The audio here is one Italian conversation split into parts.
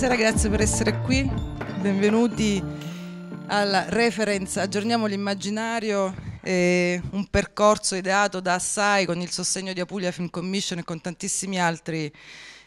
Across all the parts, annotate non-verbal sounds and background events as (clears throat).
Buonasera, grazie per essere qui. Benvenuti alla Reference Aggiorniamo l'immaginario, un percorso ideato da Assai con il sostegno di Apulia Film Commission e con tantissimi altri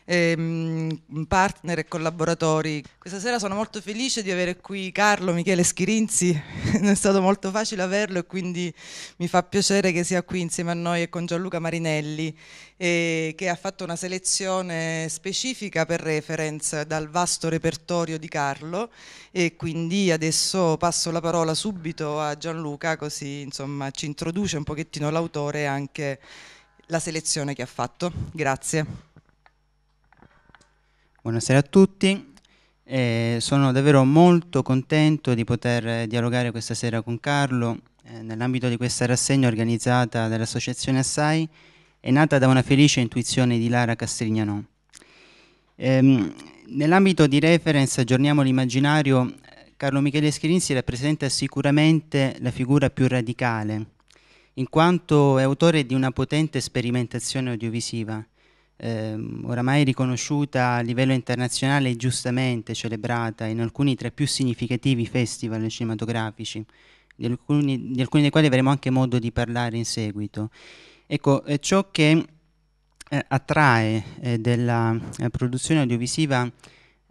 ehm, partner e collaboratori. Questa sera sono molto felice di avere qui Carlo Michele Schirinzi, (laughs) non è stato molto facile averlo e quindi mi fa piacere che sia qui insieme a noi e con Gianluca Marinelli eh, che ha fatto una selezione specifica per reference dal vasto repertorio di Carlo e quindi adesso passo la parola subito a Gianluca così insomma ci introduce un pochettino l'autore e anche la selezione che ha fatto. Grazie. Buonasera a tutti, eh, sono davvero molto contento di poter dialogare questa sera con Carlo eh, nell'ambito di questa rassegna organizzata dall'Associazione Assai e nata da una felice intuizione di Lara Castrignano. Ehm, nell'ambito di reference Aggiorniamo l'immaginario, Carlo Michele Schirinzi rappresenta sicuramente la figura più radicale, in quanto è autore di una potente sperimentazione audiovisiva ehm, oramai riconosciuta a livello internazionale e giustamente celebrata in alcuni tra i più significativi festival cinematografici, di alcuni, di alcuni dei quali avremo anche modo di parlare in seguito. Ecco, eh, ciò che eh, attrae eh, della eh, produzione audiovisiva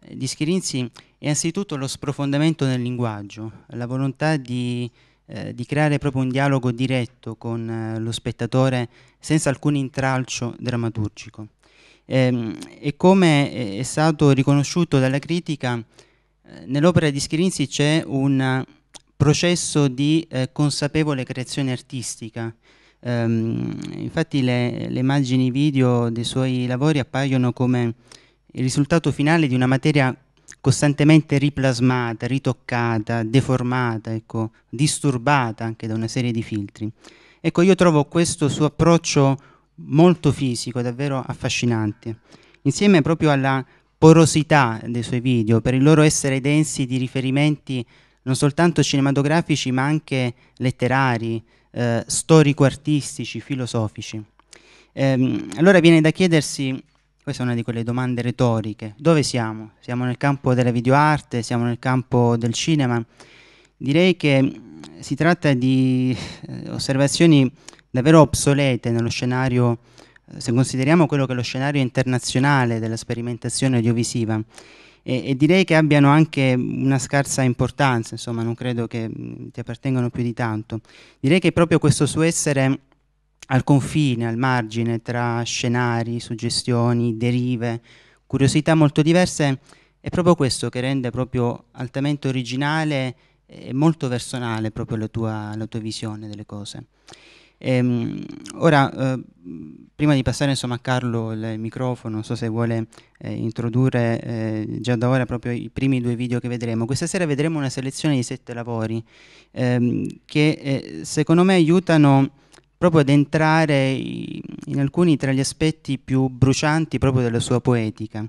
eh, di Schirinzi è anzitutto lo sprofondamento nel linguaggio, la volontà di eh, di creare proprio un dialogo diretto con eh, lo spettatore senza alcun intralcio drammaturgico. E, ehm, e come è stato riconosciuto dalla critica, eh, nell'opera di Schirinzi c'è un processo di eh, consapevole creazione artistica, Um, infatti le, le, immagini video dei suoi lavori appaiono come il risultato finale di una materia costantemente riplasmata, ritoccata, deformata, ecco, disturbata anche da una serie di filtri. Ecco, io trovo questo suo approccio molto fisico, davvero affascinante, insieme proprio alla porosità dei suoi video, per il loro essere densi di riferimenti non soltanto cinematografici ma anche letterari, eh, storico-artistici, filosofici. Ehm, allora viene da chiedersi questa è una di quelle domande retoriche. Dove siamo? Siamo nel campo della videoarte, siamo nel campo del cinema. Direi che mm, si tratta di eh, osservazioni davvero obsolete nello scenario, eh, se consideriamo quello che è lo scenario internazionale della sperimentazione audiovisiva. E, e, direi che abbiano anche una scarsa importanza, insomma, non credo che mm, ti appartengano più di tanto. Direi che proprio questo suo essere al confine, al margine tra scenari, suggestioni, derive, curiosità molto diverse, è proprio questo che rende proprio altamente originale e molto personale proprio la tua, la tua visione delle cose. Ehm, ora, eh, prima di passare insomma, a Carlo il microfono, non so se vuole eh, introdurre eh, già da ora proprio i primi due video che vedremo. Questa sera vedremo una selezione di sette lavori ehm, che eh, secondo me aiutano proprio ad entrare in alcuni tra gli aspetti più brucianti proprio della sua poetica.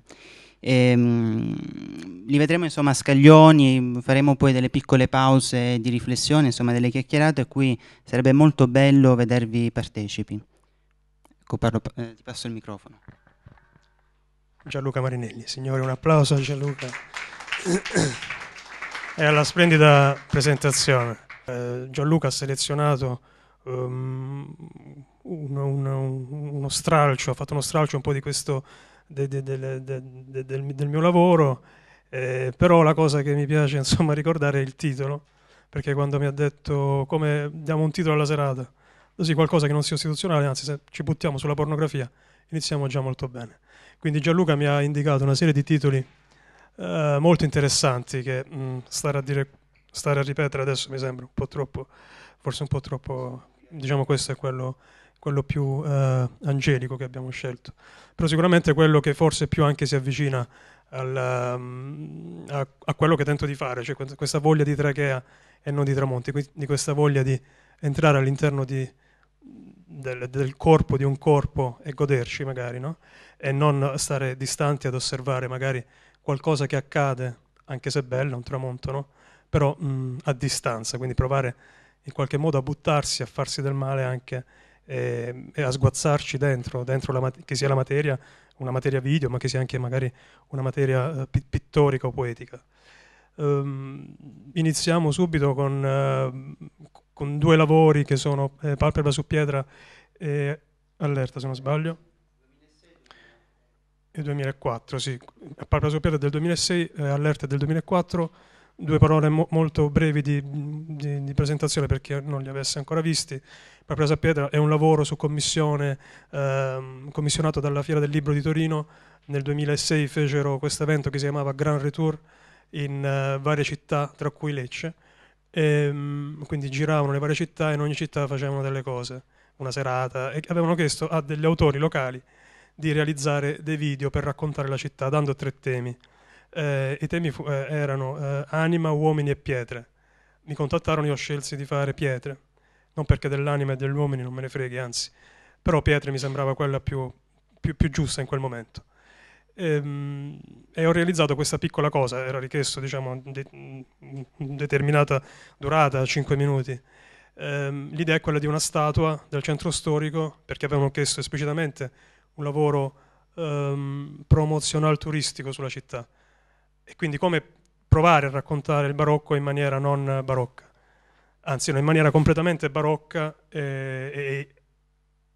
E, ehm, li vedremo insomma a scaglioni, faremo poi delle piccole pause di riflessione, insomma delle chiacchierate a cui sarebbe molto bello vedervi partecipi. Ecco, parlo, eh, ti passo il microfono. Gianluca Marinelli, signore un applauso a Gianluca e alla splendida presentazione. Eh, Gianluca ha selezionato um, uno, uno, uno, stralcio, ha fatto uno stralcio un po' di questo de, de, de, del, del, mio lavoro, eh, però la cosa che mi piace (laughs) insomma ricordare è il titolo, perché quando mi ha detto come diamo un titolo alla serata, così qualcosa che non sia istituzionale, anzi se ci buttiamo sulla pornografia, iniziamo già molto bene. Quindi Gianluca mi ha indicato una serie di titoli eh, molto interessanti che mh, mm, stare, a dire, stare a ripetere adesso mi sembra un po' troppo, forse un po' troppo diciamo questo è quello, quello più uh, angelico che abbiamo scelto, però sicuramente quello che forse più anche si avvicina al, mm, a, a, quello che tento di fare, cioè questa voglia di trachea e non di tramonti, quindi questa voglia di entrare all'interno di, del, del, corpo di un corpo e goderci magari, no? e non stare distanti ad osservare magari qualcosa che accade, anche se bella, un tramonto, no? però mh, mm, a distanza, quindi provare in qualche modo a buttarsi, a farsi del male anche e, ehm, e a sguazzarci dentro, dentro la, che sia la materia, una materia video, ma che sia anche magari una materia eh, pittorica o poetica. Um, iniziamo subito con, uh, con, due lavori che sono eh, Palpebra su pietra e Allerta, se non sbaglio. 2006. E 2004, sì. Palpebra su pietra del 2006, eh, Allerta del 2004 due parole mo- molto brevi di, di, di, presentazione per chi non li avesse ancora visti. La presa a pietra è un lavoro su commissione ehm, commissionato dalla Fiera del Libro di Torino. Nel 2006 fecero questo evento che si chiamava Grand Retour in eh, varie città, tra cui Lecce. E, ehm, quindi giravano le varie città e in ogni città facevano delle cose, una serata, e avevano chiesto a degli autori locali di realizzare dei video per raccontare la città, dando tre temi. Eh, I temi fu- eh, erano eh, anima, uomini e pietre. Mi contattarono, io scelsi di fare pietre, non perché dell'anima e degli uomini non me ne freghi, anzi, però pietre mi sembrava quella più, più, più giusta in quel momento. Ehm, e, ho realizzato questa piccola cosa, era richiesto diciamo de- determinata durata, 5 minuti. E, ehm, l'idea è quella di una statua del centro storico, perché avevano chiesto esplicitamente un lavoro um, promozional turistico sulla città e quindi come provare a raccontare il barocco in maniera non barocca, anzi in maniera completamente barocca e, e,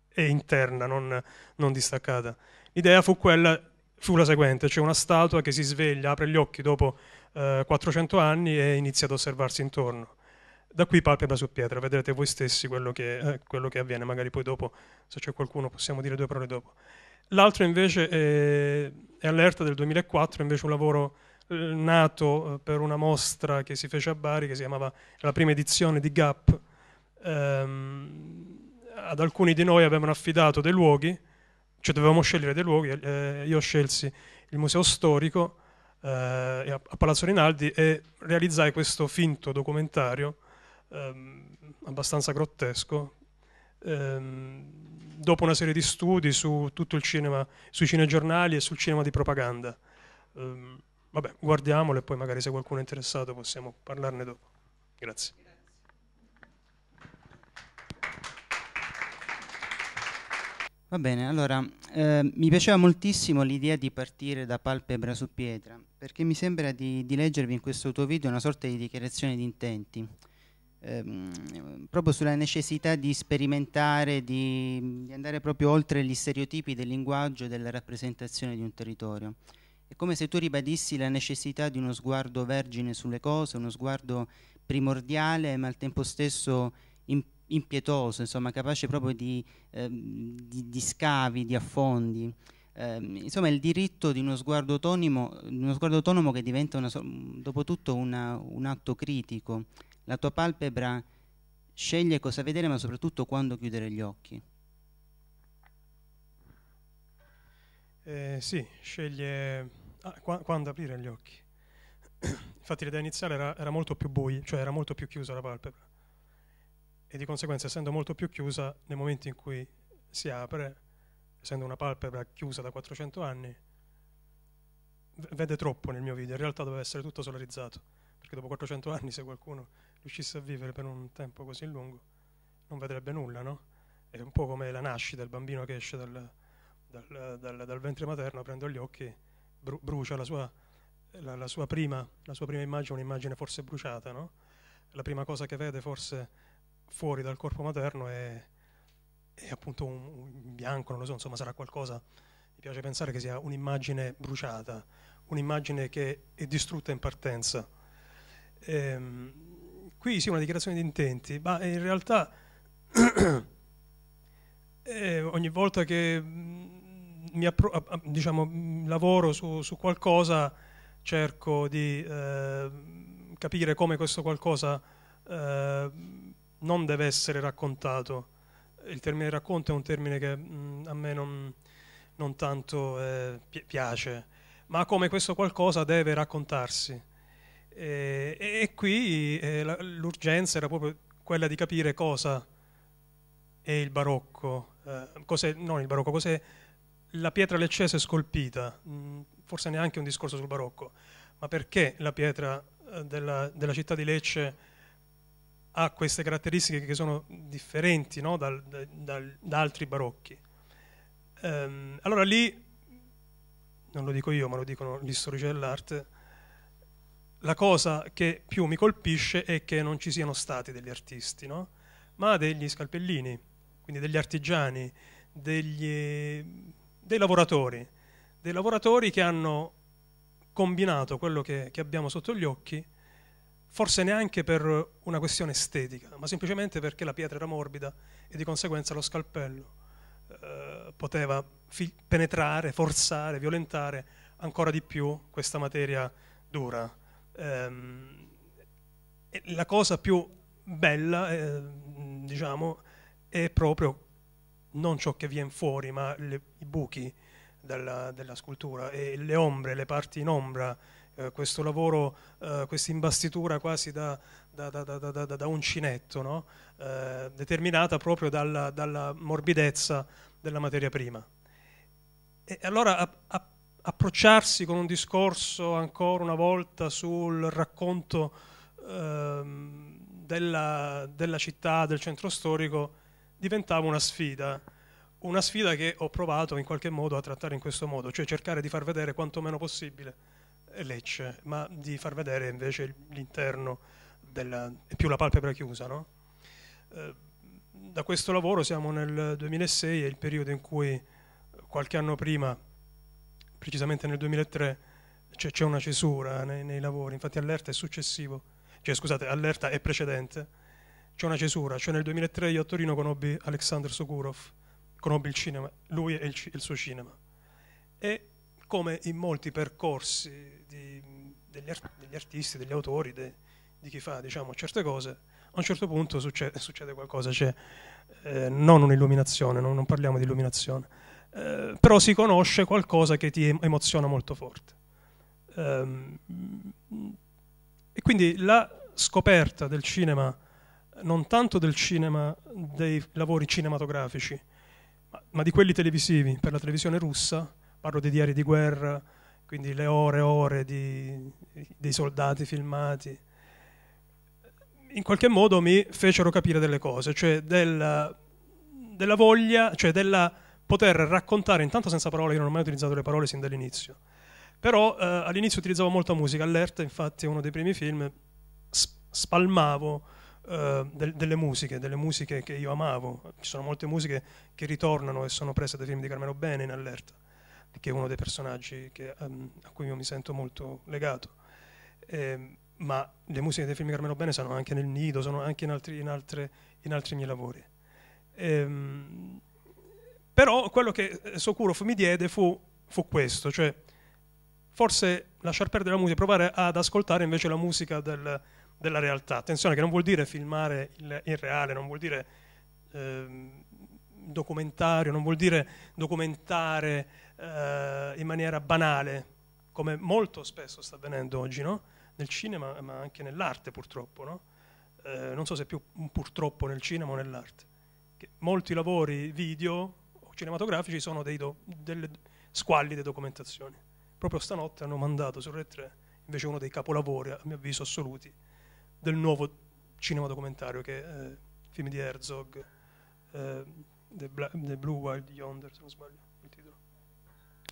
e interna, non, non, distaccata. L'idea fu, quella, fu la seguente, c'è una statua che si sveglia, apre gli occhi dopo eh, 400 anni e inizia ad osservarsi intorno. Da qui palpebra su pietra, vedrete voi stessi quello che, eh, quello che avviene, magari poi dopo, se c'è qualcuno, possiamo dire due parole dopo. L'altro invece è, è Allerta del 2004, invece un lavoro eh, nato eh, per una mostra che si fece a Bari, che si chiamava la prima edizione di Gap. Ehm, ad alcuni di noi avevano affidato dei luoghi, cioè dovevamo scegliere dei luoghi, eh, io scelsi il museo storico eh, a Palazzo Rinaldi e realizzai questo finto documentario ehm, abbastanza grottesco. Ehm, dopo una serie di studi su tutto il cinema, sui cinegiornali e sul cinema di propaganda. Um, Vabbè, guardiamolo e poi magari se qualcuno è interessato possiamo parlarne dopo. Grazie. Va bene, allora eh, mi piaceva moltissimo l'idea di partire da palpebra su pietra, perché mi sembra di, di leggervi in questo tuo video una sorta di dichiarazione di intenti, ehm, proprio sulla necessità di sperimentare, di, di andare proprio oltre gli stereotipi del linguaggio e della rappresentazione di un territorio. È come se tu ribadissi la necessità di uno sguardo vergine sulle cose, uno sguardo primordiale ma al tempo stesso impietoso, insomma, capace proprio di, eh, di, di scavi, di affondi. Eh, insomma, il diritto di uno sguardo autonomo, uno sguardo autonomo che diventa una, dopo tutto una, un atto critico. La tua palpebra sceglie cosa vedere, ma soprattutto quando chiudere gli occhi. Eh, sì, sceglie ah, qua, quando aprire gli occhi. (clears throat) Infatti l'idea iniziale era, era molto più buia, cioè era molto più chiusa la palpebra. E di conseguenza, essendo molto più chiusa, nei momenti in cui si apre, essendo una palpebra chiusa da 400 anni, vede troppo nel mio video. In realtà doveva essere tutto solarizzato, perché dopo 400 anni, se qualcuno riuscisse a vivere per un tempo così lungo, non vedrebbe nulla, no? È un po' come la nascita, il bambino che esce dal, dal, dal, dal ventre materno, aprendo gli occhi, bru brucia la sua, la, la sua, prima, la sua prima immagine, un'immagine forse bruciata, no? La prima cosa che vede forse fuori dal corpo materno è, è appunto un, un, bianco, non lo so, insomma sarà qualcosa, mi piace pensare che sia un'immagine bruciata, un'immagine che è distrutta in partenza. Ehm, qui sì, una dichiarazione di intenti, ma in realtà (clears throat) eh, ogni volta che mi diciamo, mm, lavoro su, su, qualcosa, cerco di eh, capire come questo qualcosa eh, non deve essere raccontato. Il termine racconto è un termine che mh, mm, a me non, non tanto eh, piace, ma come questo qualcosa deve raccontarsi. E, e qui eh, l'urgenza era proprio quella di capire cosa è il barocco, eh, cos'è, non il barocco, cos'è la pietra leccese scolpita, mm, forse neanche un discorso sul barocco, ma perché la pietra eh, della, della città di Lecce ha queste caratteristiche che sono differenti no, dal, dal, da altri barocchi? Ehm, allora lì, non lo dico io, ma lo dicono gli storici dell'arte, la cosa che più mi colpisce è che non ci siano stati degli artisti, no? ma degli scalpellini, quindi degli artigiani, degli dei lavoratori, dei lavoratori che hanno combinato quello che, che abbiamo sotto gli occhi, forse neanche per una questione estetica, ma semplicemente perché la pietra era morbida e di conseguenza lo scalpello eh, poteva penetrare, forzare, violentare ancora di più questa materia dura. Ehm, la cosa più bella, eh, diciamo, è proprio non ciò che viene fuori, ma le, i buchi della, della, scultura e le ombre, le parti in ombra, eh, questo lavoro, eh, questa imbastitura quasi da, da, da, da uncinetto, no? eh, determinata proprio dalla, dalla, morbidezza della materia prima. E allora a, a, approcciarsi con un discorso ancora una volta sul racconto ehm, della, della città, del centro storico, diventava una sfida, una sfida che ho provato in qualche modo a trattare in questo modo, cioè cercare di far vedere quanto meno possibile eh, Lecce, ma di far vedere invece l'interno della, più la palpebra chiusa. No? Eh, da questo lavoro siamo nel 2006, è il periodo in cui qualche anno prima, precisamente nel 2003, c'è, una cesura nei, nei, lavori, infatti allerta è successivo, cioè scusate, allerta è precedente c'è una cesura, cioè nel 2003 io a Torino conobbi Alexander Sokurov, conobbi il cinema, lui e il, il suo cinema. E come in molti percorsi di, degli, art, degli, artisti, degli autori, de, di chi fa diciamo, certe cose, a un certo punto succede, succede qualcosa, cioè, eh, non un'illuminazione, non, non, parliamo di illuminazione, eh, però si conosce qualcosa che ti emoziona molto forte. Eh, e quindi la scoperta del cinema non tanto del cinema, dei lavori cinematografici, ma, ma di quelli televisivi per la televisione russa, parlo dei diari di guerra, quindi le ore e ore di, dei soldati filmati, in qualche modo mi fecero capire delle cose, cioè della, della voglia, cioè della poter raccontare, intanto senza parole, io non ho mai utilizzato le parole sin dall'inizio, però eh, all'inizio utilizzavo molta musica, Allerta infatti è uno dei primi film, spalmavo eh, del, delle musiche, delle musiche che io amavo. Ci sono molte musiche che ritornano e sono prese dai film di Carmelo Bene in Allerta, che è uno dei personaggi che, um, a cui io mi sento molto legato. E, ehm, ma le musiche dei film di Carmelo Bene sono anche nel Nido, sono anche in altri, in altre, in altri miei lavori. Ehm, però quello che eh, Sokurov mi diede fu, fu, questo, cioè forse lasciar perdere la musica, provare ad ascoltare invece la musica del, della realtà. Attenzione che non vuol dire filmare il, il reale, non vuol dire eh, documentario, non vuol dire documentare eh, in maniera banale, come molto spesso sta avvenendo oggi, no? nel cinema ma anche nell'arte purtroppo. No? Eh, non so se è più purtroppo nel cinema o nell'arte. Che molti lavori video o cinematografici sono do, delle squallide documentazioni. Proprio stanotte hanno mandato su Red 3 invece uno dei capolavori, a mio avviso, assoluti del nuovo cinema documentario che è eh, film di Herzog, eh, The, Bla- The, Blue Wild Yonder, se non sbaglio il titolo.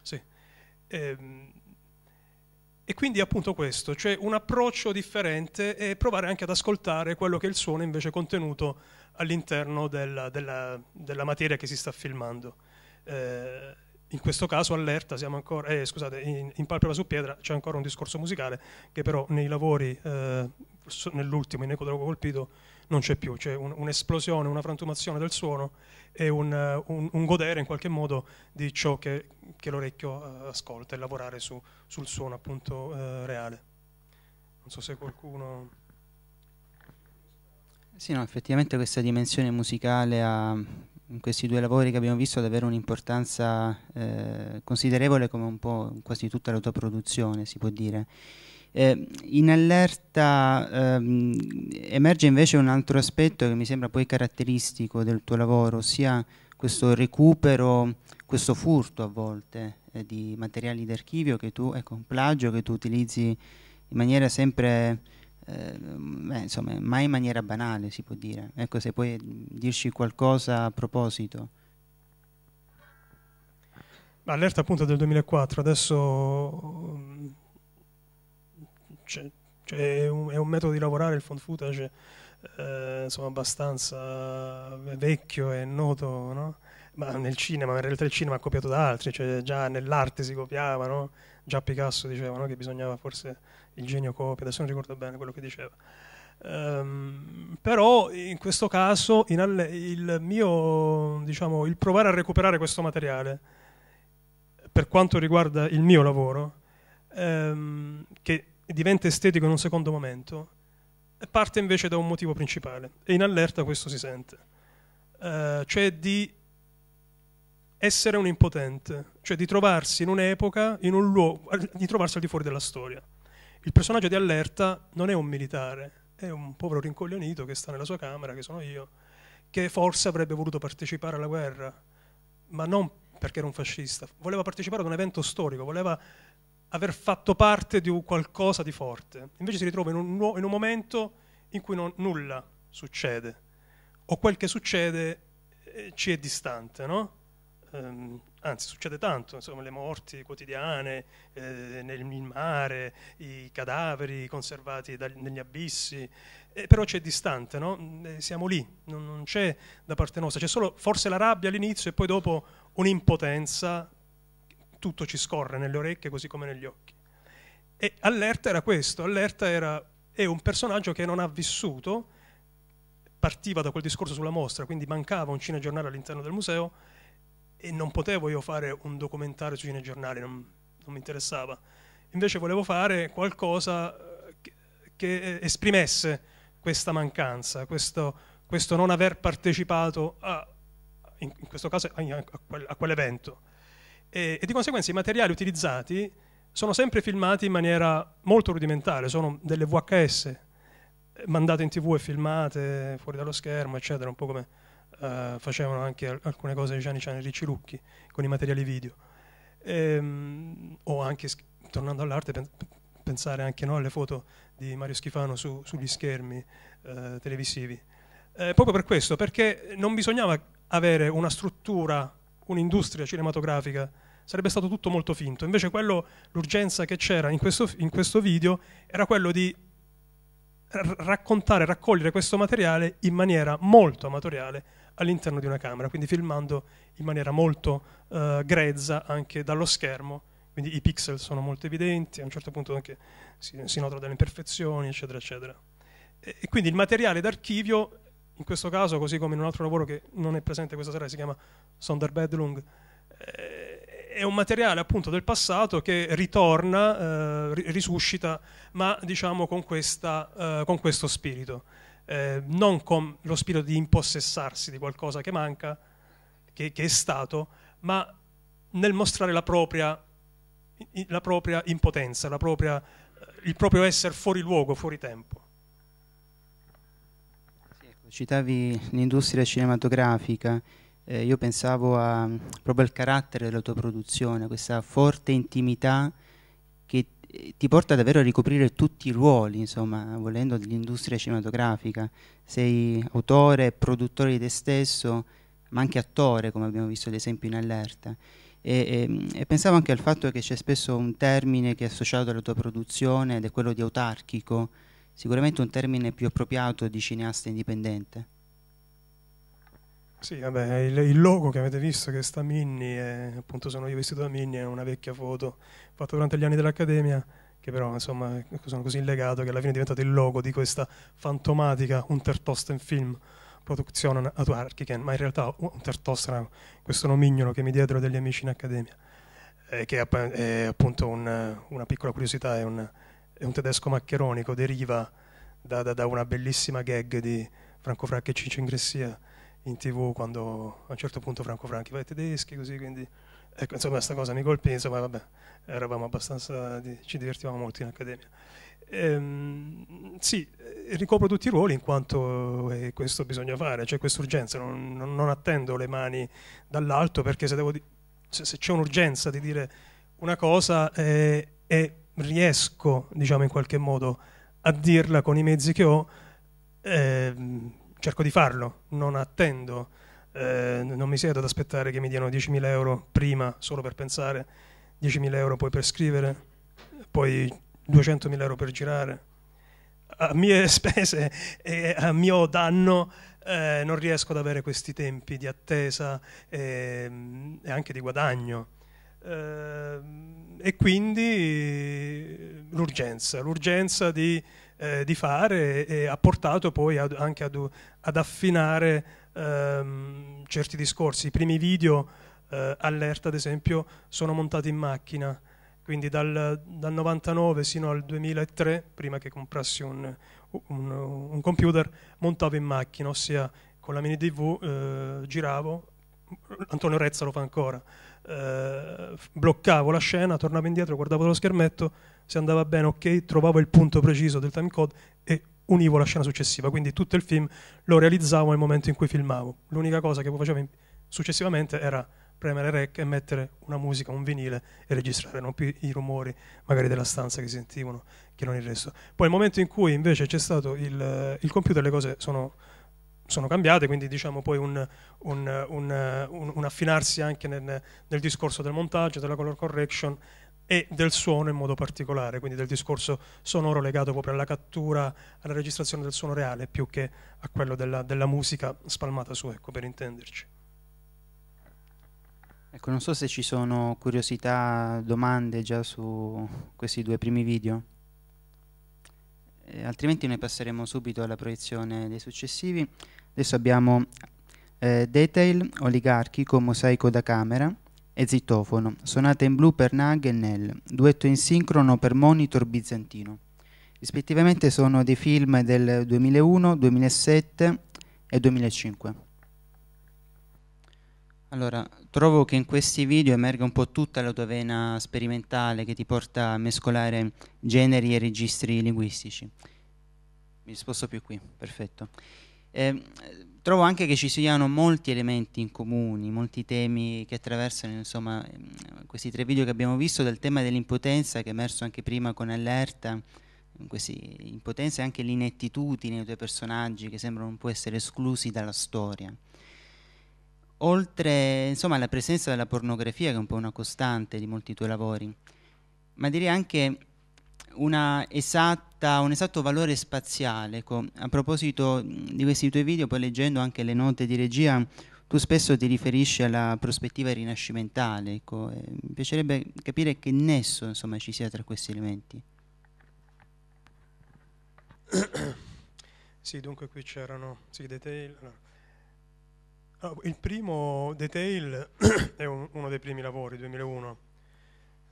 Sì. E, ehm, e quindi appunto questo, cioè un approccio differente e provare anche ad ascoltare quello che è il suono invece contenuto all'interno della, della, della materia che si sta filmando. Eh, in questo caso allerta, siamo ancora, eh, scusate, in, in palpebra su pietra c'è ancora un discorso musicale che però nei lavori eh, nell'ultimo in eco colpito non c'è più, c'è un, un'esplosione, una frantumazione del suono e un, un, un godere in qualche modo di ciò che, che l'orecchio eh, ascolta e lavorare su, sul suono appunto eh, reale. Non so se qualcuno... Sì, no, effettivamente questa dimensione musicale ha, in questi due lavori che abbiamo visto davvero un'importanza eh, considerevole come un po' quasi tutta la tua produzione, si può dire. Eh, in allerta ehm, emerge invece un altro aspetto che mi sembra poi caratteristico del tuo lavoro, ossia questo recupero, questo furto a volte eh, di materiali d'archivio che tu, ecco, un plagio che tu utilizzi in maniera sempre, ehm, eh, beh, insomma, mai in maniera banale si può dire. Ecco, se puoi dirci qualcosa a proposito. Allerta appunto del 2004, adesso cioè, è, un, è, un, metodo di lavorare il font footage eh, insomma, abbastanza vecchio e noto, no? ma nel cinema, in realtà il cinema ha copiato da altri, cioè già nell'arte si copiava, no? già Picasso diceva no? che bisognava forse il genio copia, adesso non ricordo bene quello che diceva. Um, però in questo caso in alle, il mio, diciamo, il provare a recuperare questo materiale per quanto riguarda il mio lavoro, um, che e diventa estetico in un secondo momento, parte invece da un motivo principale e in allerta questo si sente, uh, cioè di essere un impotente, cioè di trovarsi in un'epoca, in un luogo, di trovarsi al di fuori della storia. Il personaggio di allerta non è un militare, è un povero rincoglionito che sta nella sua camera, che sono io, che forse avrebbe voluto partecipare alla guerra, ma non perché era un fascista, voleva partecipare ad un evento storico, voleva aver fatto parte di un qualcosa di forte. Invece si ritrova in un, in un momento in cui non, nulla succede, o quel che succede eh, ci è distante, no? ehm, anzi, succede tanto, insomma, le morti quotidiane, eh, nel mare, i cadaveri conservati dagli, negli abissi, eh, però c'è distante, no? Mm, eh, siamo lì, non, non c'è da parte nostra, c'è solo forse la rabbia all'inizio e poi dopo un'impotenza tutto ci scorre nelle orecchie così come negli occhi. E Allerta era questo, Allerta era, è un personaggio che non ha vissuto, partiva da quel discorso sulla mostra, quindi mancava un cinegiornale all'interno del museo e non potevo io fare un documentario sui cinegiornali, non, non mi interessava. Invece volevo fare qualcosa eh, che, che esprimesse questa mancanza, questo, questo non aver partecipato a, in, in questo caso a, a, a quell'evento e, e di conseguenza i materiali utilizzati sono sempre filmati in maniera molto rudimentale, sono delle VHS eh, mandate in tv e filmate fuori dallo schermo, eccetera, un po' come eh, facevano anche alcune cose di Gianni Ciani Riccilucchi con i materiali video. Ehm, o anche, tornando all'arte, pensare anche no, alle foto di Mario Schifano su, sugli schermi eh, televisivi. Eh, proprio per questo, perché non bisognava avere una struttura, un'industria cinematografica sarebbe stato tutto molto finto. Invece quello, l'urgenza che c'era in questo, in questo video era quello di raccontare, raccogliere questo materiale in maniera molto amatoriale all'interno di una camera, quindi filmando in maniera molto eh, grezza anche dallo schermo, quindi i pixel sono molto evidenti, a un certo punto anche si, si notano delle imperfezioni, eccetera, eccetera. E, e quindi il materiale d'archivio, in questo caso, così come in un altro lavoro che non è presente questa sera, si chiama Sonderbedlung, eh, è un materiale appunto del passato che ritorna, eh, risuscita, ma diciamo con, questa, eh, con questo spirito, eh, non con lo spirito di impossessarsi di qualcosa che manca, che, che è stato, ma nel mostrare la propria, la propria impotenza, la propria, eh, il proprio essere fuori luogo, fuori tempo. Ecco, citavi l'industria cinematografica eh, io pensavo a, mm, proprio al carattere della tua produzione, questa forte intimità che eh, ti porta davvero a ricoprire tutti i ruoli, insomma, volendo dell'industria cinematografica. Sei autore, produttore di te stesso, ma anche attore, come abbiamo visto ad esempio in Allerta. E, e, mm, e, pensavo anche al fatto che c'è spesso un termine che è associato alla tua produzione ed è quello di autarchico, sicuramente un termine più appropriato di cineasta indipendente. Sì, vabbè, il, il, logo che avete visto che sta Minni, è, appunto sono io vestito da Minni, è una vecchia foto fatta durante gli anni dell'Accademia, che però insomma sono così legato che alla fine è diventato il logo di questa fantomatica Untertosten Film Produzione Atwarkiken, ma in realtà Untertosten era questo nomignolo che mi diedero degli amici in Accademia, eh, che è, è appunto un, una piccola curiosità, è un, è un tedesco maccheronico, deriva da, da, da, una bellissima gag di Franco Fracca e Cincio Ingressia in tv quando a un certo punto Franco Franchi fa i tedeschi, così quindi ecco, insomma questa cosa mi colpì, insomma vabbè, eravamo abbastanza, ci divertivamo molto in accademia. Ehm, sì, eh, ricopro tutti i ruoli in quanto eh, questo bisogna fare, cioè questa urgenza, non, non, attendo le mani dall'alto perché se, di- se, se c'è un'urgenza di dire una cosa eh, e eh, eh, riesco, diciamo in qualche modo, a dirla con i mezzi che ho, ehm, cerco di farlo, non attendo, eh, non mi siedo ad aspettare che mi diano 10.000 euro prima solo per pensare, 10.000 euro poi per scrivere, poi 200.000 euro per girare. A mie (laughs) spese e a mio danno eh, non riesco ad avere questi tempi di attesa e, e anche di guadagno. Eh, e quindi l'urgenza, l'urgenza di eh, di fare e, e, ha portato poi ad, anche ad, ad affinare ehm, certi discorsi. I primi video, eh, allerta ad esempio, sono montati in macchina, quindi dal, dal 99 fino al 2003, prima che comprassi un, un, un, computer, montavo in macchina, ossia con la mini TV eh, giravo, Antonio Rezza lo fa ancora, eh, bloccavo la scena, tornavo indietro, guardavo lo schermetto, se andava bene ok, trovavo il punto preciso del time code e univo la scena successiva, quindi tutto il film lo realizzavo nel momento in cui filmavo. L'unica cosa che facevo successivamente era premere rec e mettere una musica, un vinile e registrare, non più i rumori magari della stanza che si sentivano, che non il resto. Poi nel momento in cui invece c'è stato il, il computer le cose sono sono cambiate, quindi diciamo poi un, un, un, un affinarsi anche nel, nel, discorso del montaggio, della color correction e del suono in modo particolare, quindi del discorso sonoro legato proprio alla cattura, alla registrazione del suono reale più che a quello della, della musica spalmata su, ecco, per intenderci. Ecco, non so se ci sono curiosità, domande già su questi due primi video eh, altrimenti noi passeremo subito alla proiezione dei successivi. Adesso abbiamo eh, Detail, Oligarchi con mosaico da camera e zittofono, sonata in blu per Nag e Nell, duetto in sincrono per Monitor Bizantino. Rispettivamente sono dei film del 2001, 2007 e 2005. Allora, trovo che in questi video emerga un po' tutta la tua vena sperimentale che ti porta a mescolare generi e registri linguistici. Mi sposto più qui, perfetto. Eh, trovo anche che ci siano molti elementi in comune, molti temi che attraversano insomma, ehm, questi tre video che abbiamo visto, dal tema dell'impotenza che è emerso anche prima con allerta, impotenza e anche l'inettitudine dei tuoi personaggi che sembrano un po' essere esclusi dalla storia oltre insomma, alla presenza della pornografia, che è un po' una costante di molti tuoi lavori, ma direi anche esatta, un esatto valore spaziale. Ecco, a proposito di questi tuoi video, poi leggendo anche le note di regia, tu spesso ti riferisci alla prospettiva rinascimentale. Ecco, eh, mi piacerebbe capire che nesso insomma, ci sia tra questi elementi. (coughs) Sì, dunque qui c'erano, si detail... il, Ah, il primo Detail (clears throat) è un, uno dei primi lavori, 2001,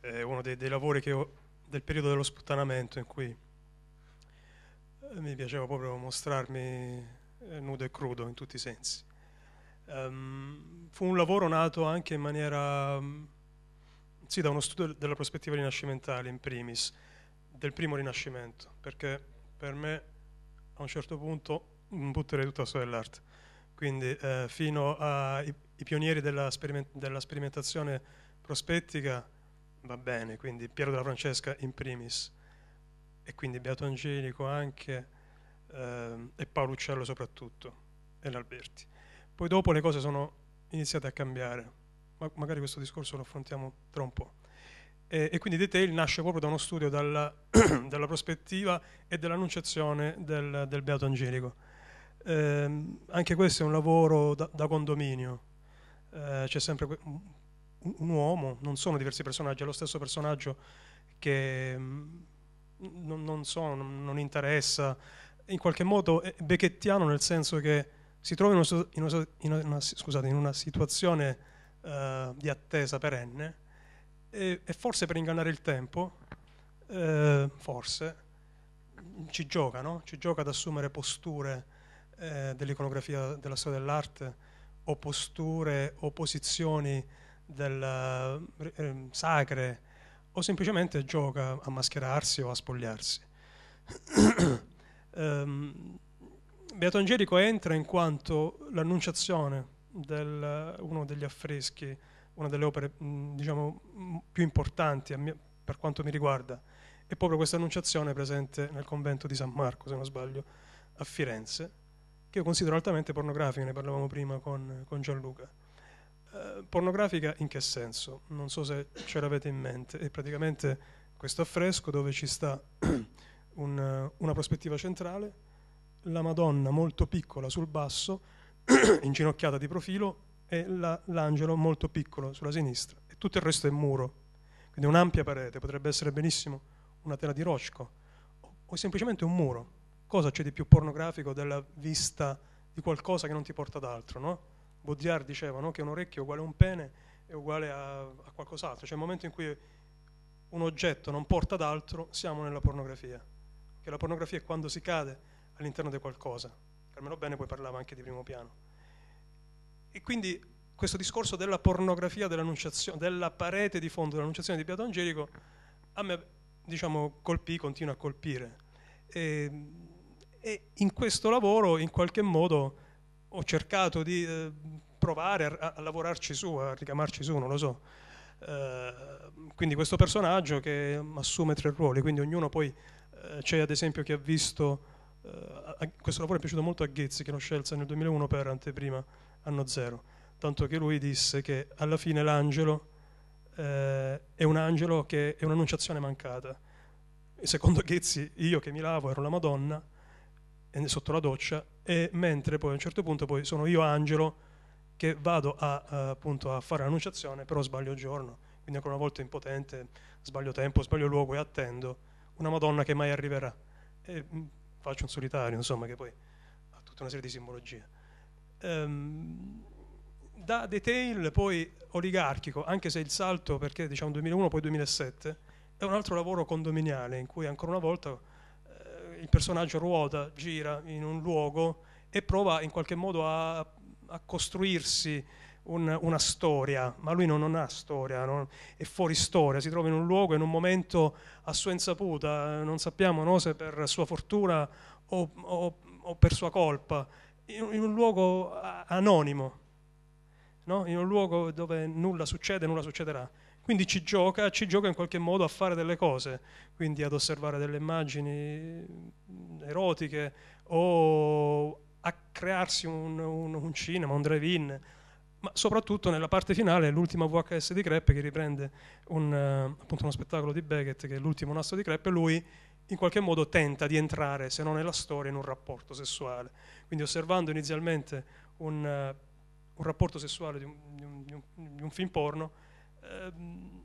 è uno dei, dei lavori ho, del periodo dello sputtanamento in cui eh, mi piaceva proprio mostrarmi eh, nudo e crudo in tutti i sensi. Um, fu un lavoro nato anche in maniera, mm, sì, da uno studio della prospettiva rinascimentale in primis, del primo rinascimento, perché per me a un certo punto mm, butterei tutta la storia dell'arte quindi eh, fino ai pionieri della, speriment- della, sperimentazione prospettica va bene, quindi Piero della Francesca in primis e quindi Beato Angelico anche eh, e Paolo Uccello soprattutto e l'Alberti. Poi dopo le cose sono iniziate a cambiare, ma magari questo discorso lo affrontiamo tra un po'. E, e quindi Detail nasce proprio da uno studio dalla, (clears throat) dalla prospettiva e dell'annunciazione del, del Beato Angelico eh, anche questo è un lavoro da, da condominio, eh, c'è sempre un, un, uomo, non sono diversi personaggi, è lo stesso personaggio che mh, mm, non, non, so, non, non, interessa, in qualche modo è becchettiano nel senso che si trova in una, in una, in una, scusate, in una situazione eh, di attesa perenne e, e, forse per ingannare il tempo, eh, forse, ci gioca, no? ci gioca ad assumere posture eh, dell'iconografia della storia dell'arte o posture o posizioni del, eh, ehm, sacre o semplicemente gioca a mascherarsi o a spogliarsi. um, (clears throat) Beato Angelico entra in quanto l'annunciazione del, uno degli affreschi, una delle opere mh, mm, diciamo, più importanti mia, per quanto mi riguarda, è proprio questa annunciazione presente nel convento di San Marco, se non sbaglio, a Firenze, che io considero altamente pornografica, ne parlavamo prima con, con Gianluca. Eh, pornografica in che senso? Non so se ce l'avete in mente. È praticamente questo affresco dove ci sta (clears throat) un, una prospettiva centrale, la Madonna molto piccola sul basso, (clears throat) inginocchiata di profilo, e la, l'angelo molto piccolo sulla sinistra. E tutto il resto è muro. Quindi un'ampia parete, potrebbe essere benissimo una tela di rocco o semplicemente un muro cosa c'è di più pornografico della vista di qualcosa che non ti porta ad altro, no? Baudrillard diceva no? che un orecchio è uguale a un pene è uguale a, a qualcos'altro, cioè il momento in cui un oggetto non porta ad altro siamo nella pornografia, che la pornografia è quando si cade all'interno di qualcosa, Carmelo Bene poi parlava anche di primo piano. E quindi questo discorso della pornografia della parete di fondo dell'annunciazione di Beato Angelico a me diciamo, colpì, continua a colpire. E, e in questo lavoro, in qualche modo, ho cercato di eh, provare a, a, lavorarci su, a ricamarci su, non lo so. Eh, quindi questo personaggio che assume tre ruoli, quindi ognuno poi eh, c'è ad esempio chi ha visto, eh, a, questo lavoro è piaciuto molto a Ghezzi che lo scelse nel 2001 per anteprima anno zero, tanto che lui disse che alla fine l'angelo eh, è un angelo che è un'annunciazione mancata. E secondo Ghezzi, io che mi lavo ero la Madonna, sotto la doccia e mentre poi a un certo punto poi sono io Angelo che vado a, eh, appunto a fare l'annunciazione però sbaglio giorno, quindi ancora una volta impotente, sbaglio tempo, sbaglio luogo e attendo una Madonna che mai arriverà e mh, mm, faccio un solitario insomma che poi ha tutta una serie di simbologie. Ehm, da detail poi oligarchico, anche se il salto perché diciamo 2001 poi 2007 è un altro lavoro condominiale in cui ancora una volta il personaggio ruota, gira in un luogo e prova in qualche modo a, a costruirsi un, una storia, ma lui non, non ha storia, non, è fuori storia, si trova in un luogo, in un momento a sua insaputa, non sappiamo no, se per sua fortuna o, o, o per sua colpa, in, in un luogo anonimo, no? in un luogo dove nulla succede, nulla succederà. Quindi ci gioca, ci gioca in qualche modo a fare delle cose, quindi ad osservare delle immagini erotiche o a crearsi un, un, un cinema, un drive-in, ma soprattutto nella parte finale, l'ultima VHS di Creppe che riprende un, eh, appunto uno spettacolo di Beckett che è l'ultimo nastro di Creppe, lui in qualche modo tenta di entrare, se non nella storia, in un rapporto sessuale. Quindi osservando inizialmente un, eh, un rapporto sessuale di un, di, un, di un, film porno, ehm,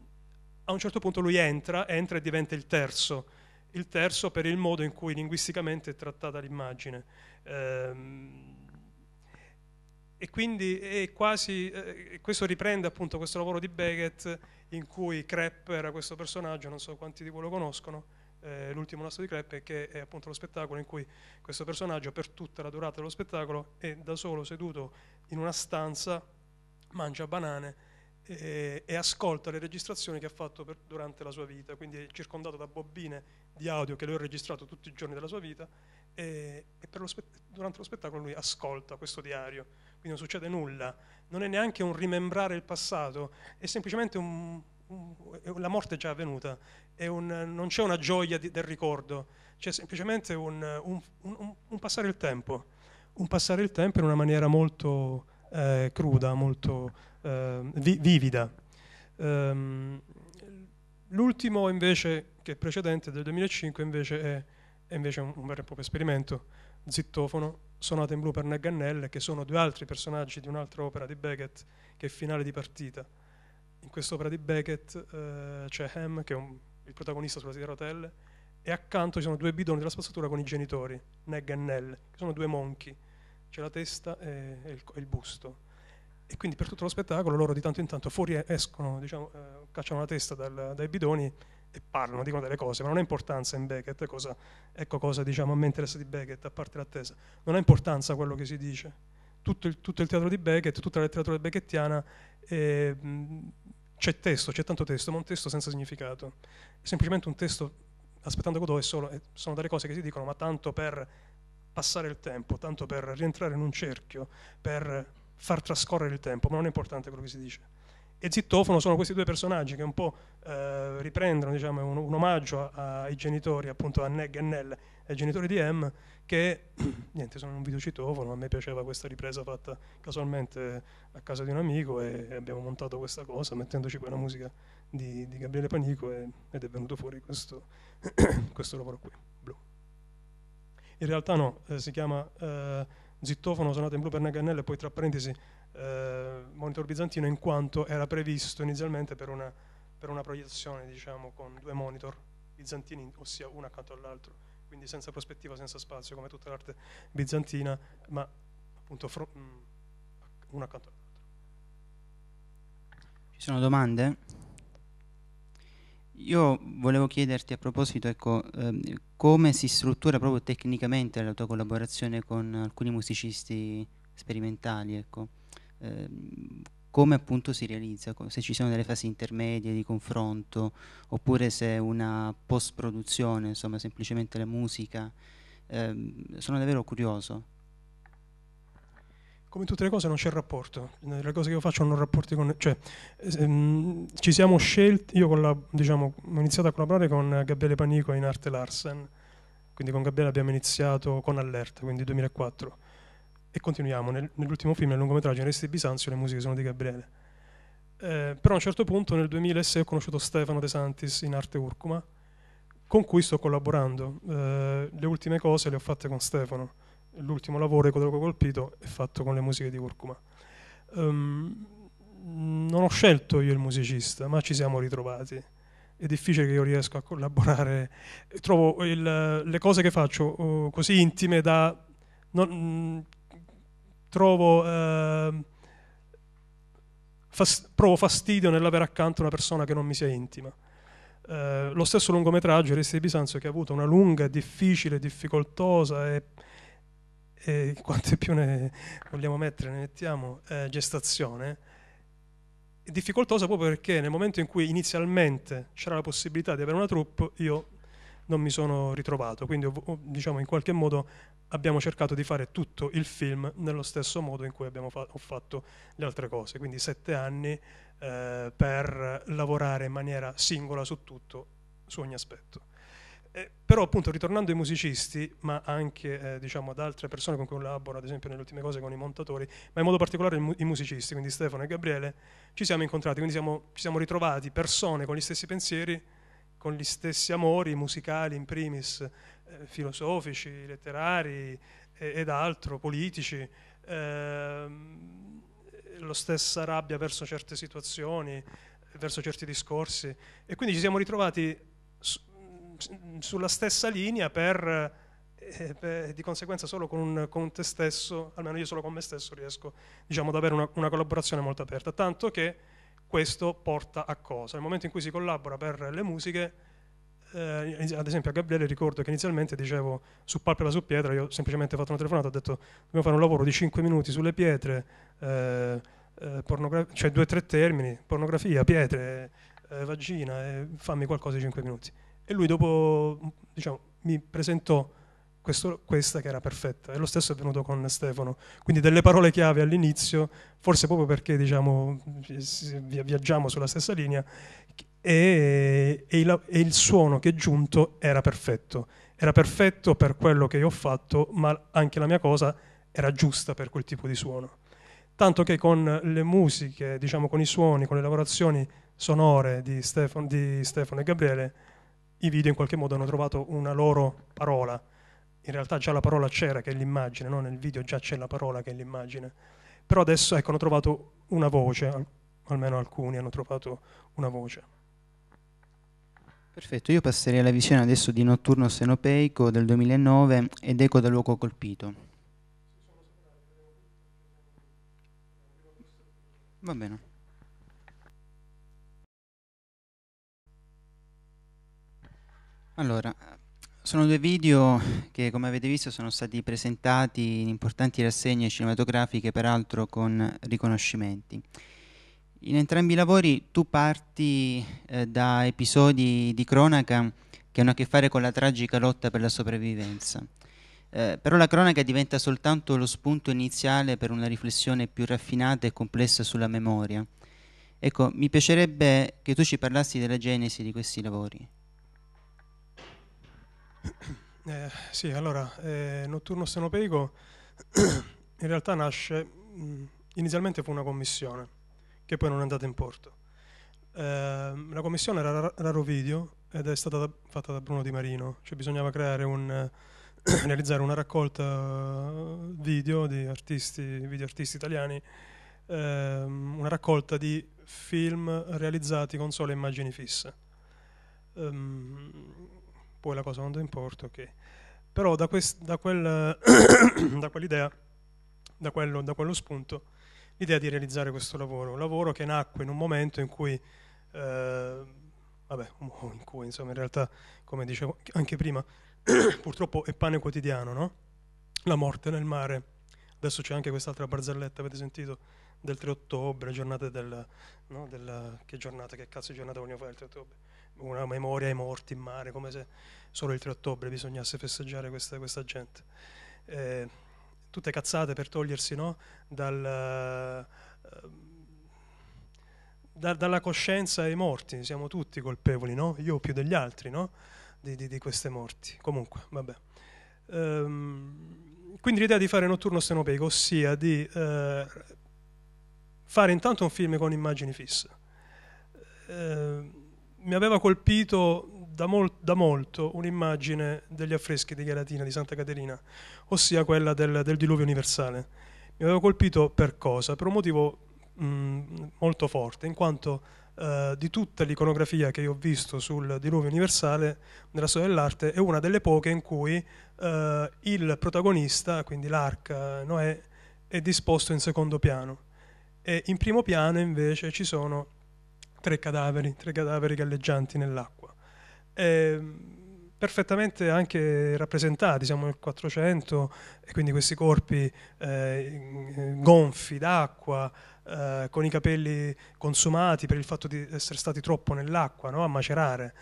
a un certo punto lui entra, entra e diventa il terzo, il terzo per il modo in cui linguisticamente è trattata l'immagine. Ehm, e quindi è quasi, eh, questo riprende appunto questo lavoro di Beckett in cui Crepp era questo personaggio, non so quanti di voi lo conoscono, eh, l'ultimo nostro di Crepp è che è appunto lo spettacolo in cui questo personaggio per tutta la durata dello spettacolo è da solo seduto in una stanza, mangia banane e, eh, e ascolta le registrazioni che ha fatto per, durante la sua vita, quindi è circondato da bobine di audio che lui ha registrato tutti i giorni della sua vita e, e lo spe, durante lo spettacolo lui ascolta questo diario, quindi non succede nulla, non è neanche un rimembrare il passato, è semplicemente un, un, la morte è già avvenuta, è un, non c'è una gioia di, del ricordo, c'è semplicemente un, passare il tempo, un passare il tempo in una maniera molto eh, cruda, molto eh, vi- vivida. Um, l'ultimo invece, che è precedente, del 2005, invece è, è invece un, un, vero e proprio esperimento, Zittofono, Sonata in blu per Nagannelle, che sono due altri personaggi di un'altra opera di Beckett, che è Finale di partita. In quest'opera di Beckett eh, c'è Ham, che è un, il protagonista sulla sedia a rotelle, e accanto ci sono due bidoni della spazzatura con i genitori, Neg che sono due monchi, c'è la testa e, e il, e il busto e quindi per tutto lo spettacolo loro di tanto in tanto fuori escono, diciamo, eh, cacciano la testa dal, dai bidoni e parlano, dicono delle cose, ma non ha importanza in Beckett, cosa, ecco cosa diciamo, a me interessa di Beckett, a parte l'attesa, non ha importanza quello che si dice, tutto il, tutto il teatro di Beckett, tutta la letteratura beckettiana, eh, c'è testo, c'è tanto testo, ma un testo senza significato, è semplicemente un testo aspettando Godot è solo, è, sono delle cose che si dicono, ma tanto per passare il tempo, tanto per rientrare in un cerchio, per far trascorrere il tempo, ma non è importante quello che si dice. E Zittofono sono questi due personaggi che un po' eh, riprendono diciamo, un, un, omaggio a, ai genitori, appunto a Neg e Nell, ai genitori di M, che, (clears throat) niente, sono un videocitofono, a me piaceva questa ripresa fatta casualmente a casa di un amico e abbiamo montato questa cosa mettendoci quella musica di, di Gabriele Panico e, ed è venuto fuori questo, (clears throat) questo lavoro qui, In realtà no, eh, si chiama... Eh, zittofono, sonata in blu per Nagannello e poi tra parentesi eh, monitor bizantino in quanto era previsto inizialmente per una, per una proiezione diciamo, con due monitor bizantini, ossia uno accanto all'altro, quindi senza prospettiva, senza spazio, come tutta l'arte bizantina, ma appunto mm, uno accanto all'altro. Ci sono domande? Io volevo chiederti a proposito, ecco, ehm, come si struttura proprio tecnicamente la tua collaborazione con alcuni musicisti sperimentali, ecco. ehm, come appunto si realizza, se ci sono delle fasi intermedie di confronto, oppure se una post-produzione, insomma semplicemente la musica, ehm, sono davvero curioso come tutte le cose non c'è rapporto, le cose che io faccio hanno rapporti con... Cioè, ehm, ci siamo scelti, io la, diciamo, ho iniziato a collaborare con Gabriele Panico in Arte Larsen, quindi con Gabriele abbiamo iniziato con Alert, quindi 2004, e continuiamo nel, nell'ultimo film, nel lungometraggio Resti di Bisanzio, le musiche sono di Gabriele. Eh, però a un certo punto nel 2006 ho conosciuto Stefano De Santis in Arte Urcuma, con cui sto collaborando. Eh, le ultime cose le ho fatte con Stefano l'ultimo lavoro, che ho colpito, è fatto con le musiche di Curcuma. Um, non ho scelto io il musicista, ma ci siamo ritrovati. È difficile che io riesca a collaborare. Trovo il, le cose che faccio uh, così intime da... Non, trovo... Uh, fas, provo fastidio nell'avere accanto una persona che non mi sia intima. Uh, lo stesso lungometraggio, Resti di Bisanzio, che ha avuto una lunga, difficile, difficoltosa e e quante più ne vogliamo mettere, ne mettiamo, eh, gestazione, è difficoltosa proprio perché nel momento in cui inizialmente c'era la possibilità di avere una troupe, io non mi sono ritrovato, quindi diciamo in qualche modo abbiamo cercato di fare tutto il film nello stesso modo in cui fa- ho fatto le altre cose, quindi sette anni eh, per lavorare in maniera singola su tutto, su ogni aspetto. Eh, però appunto ritornando ai musicisti, ma anche eh, diciamo, ad altre persone con cui collaboro, ad esempio nelle ultime cose con i montatori, ma in modo particolare i, musicisti, quindi Stefano e Gabriele, ci siamo incontrati, quindi siamo, ci siamo ritrovati persone con gli stessi pensieri, con gli stessi amori musicali in primis, eh, filosofici, letterari ed altro, politici, ehm, la stessa rabbia verso certe situazioni, verso certi discorsi e quindi ci siamo ritrovati sulla stessa linea per, eh, per, di conseguenza solo con, un, con, te stesso, almeno io solo con me stesso riesco diciamo, ad avere una, una collaborazione molto aperta, tanto che questo porta a cosa? Nel momento in cui si collabora per le musiche, eh, ad esempio a Gabriele ricordo che inizialmente dicevo su palpebra su pietra, io ho semplicemente fatto una telefonata, ho detto dobbiamo fare un lavoro di 5 minuti sulle pietre, eh, eh, cioè due o tre termini, pornografia, pietre, eh, vagina, fammi qualcosa di 5 minuti. E lui dopo, diciamo, mi presentò questo, questa che era perfetta. E lo stesso è venuto con Stefano. Quindi delle parole chiave all'inizio, forse proprio perché diciamo, viaggiamo sulla stessa linea, e, e, il, e, il, suono che è giunto era perfetto. Era perfetto per quello che io ho fatto, ma anche la mia cosa era giusta per quel tipo di suono. Tanto che con le musiche, diciamo, con i suoni, con le lavorazioni sonore di Stefano, di Stefano e Gabriele, i video in qualche modo hanno trovato una loro parola. In realtà già la parola c'era che è l'immagine, no? nel video già c'è la parola che è l'immagine. Però adesso ecco, hanno trovato una voce, almeno alcuni hanno trovato una voce. Perfetto, io passerei alla visione adesso di Notturno Senopeico del 2009 ed Eco del luogo colpito. Va bene. Allora, sono due video che come avete visto sono stati presentati in importanti rassegne cinematografiche, peraltro con riconoscimenti. In entrambi i lavori tu parti eh, da episodi di cronaca che hanno a che fare con la tragica lotta per la sopravvivenza. Eh, però la cronaca diventa soltanto lo spunto iniziale per una riflessione più raffinata e complessa sulla memoria. Ecco, mi piacerebbe che tu ci parlassi della genesi di questi lavori. Eh, sì, allora, eh, Notturno Senopeico in realtà nasce, mh, mm, inizialmente fu una commissione, che poi non è andata in porto. Eh, la commissione era raro video ed è stata fatta da Bruno Di Marino, cioè bisognava creare un, (coughs) realizzare una raccolta eh, video di artisti, video artisti italiani, ehm, una raccolta di film realizzati con sole immagini fisse. Um, poi la cosa non andò in porto, ok. Però da, quest, da, quel, (coughs) da quell'idea, da quello, da quello spunto, l'idea di realizzare questo lavoro, un lavoro che nacque in un momento in cui, eh, vabbè, in cui insomma in realtà, come dicevo anche prima, (coughs) purtroppo è pane quotidiano, no? La morte nel mare, adesso c'è anche quest'altra barzelletta, avete sentito? Del 3 ottobre, giornata del, no, del che giornata, che cazzo di giornata vogliamo fare il 3 ottobre? una memoria ai morti in mare, come se solo il 3 ottobre bisognasse festeggiare questa, questa gente. Eh, tutte cazzate per togliersi no? Dal, eh, da, dalla coscienza ai morti, siamo tutti colpevoli, no? io più degli altri, no? di, di, di, queste morti. Comunque, vabbè. Um, quindi l'idea di fare notturno stenopeico, ossia di uh, fare intanto un film con immagini fisse. Uh, mi aveva colpito da, mol- da molto un'immagine degli affreschi di Galatina, di Santa Caterina, ossia quella del, del diluvio universale. Mi aveva colpito per cosa? Per un motivo mh, mm, molto forte, in quanto eh, di tutta l'iconografia che io ho visto sul diluvio universale nella storia dell'arte è una delle poche in cui eh, il protagonista, quindi l'Arc Noè, è disposto in secondo piano. E in primo piano invece ci sono tre cadaveri, tre cadaveri galleggianti nell'acqua. Ehm, perfettamente anche rappresentati, siamo nel 400 e quindi questi corpi eh, gonfi d'acqua, eh, con i capelli consumati per il fatto di essere stati troppo nell'acqua, no? a macerare.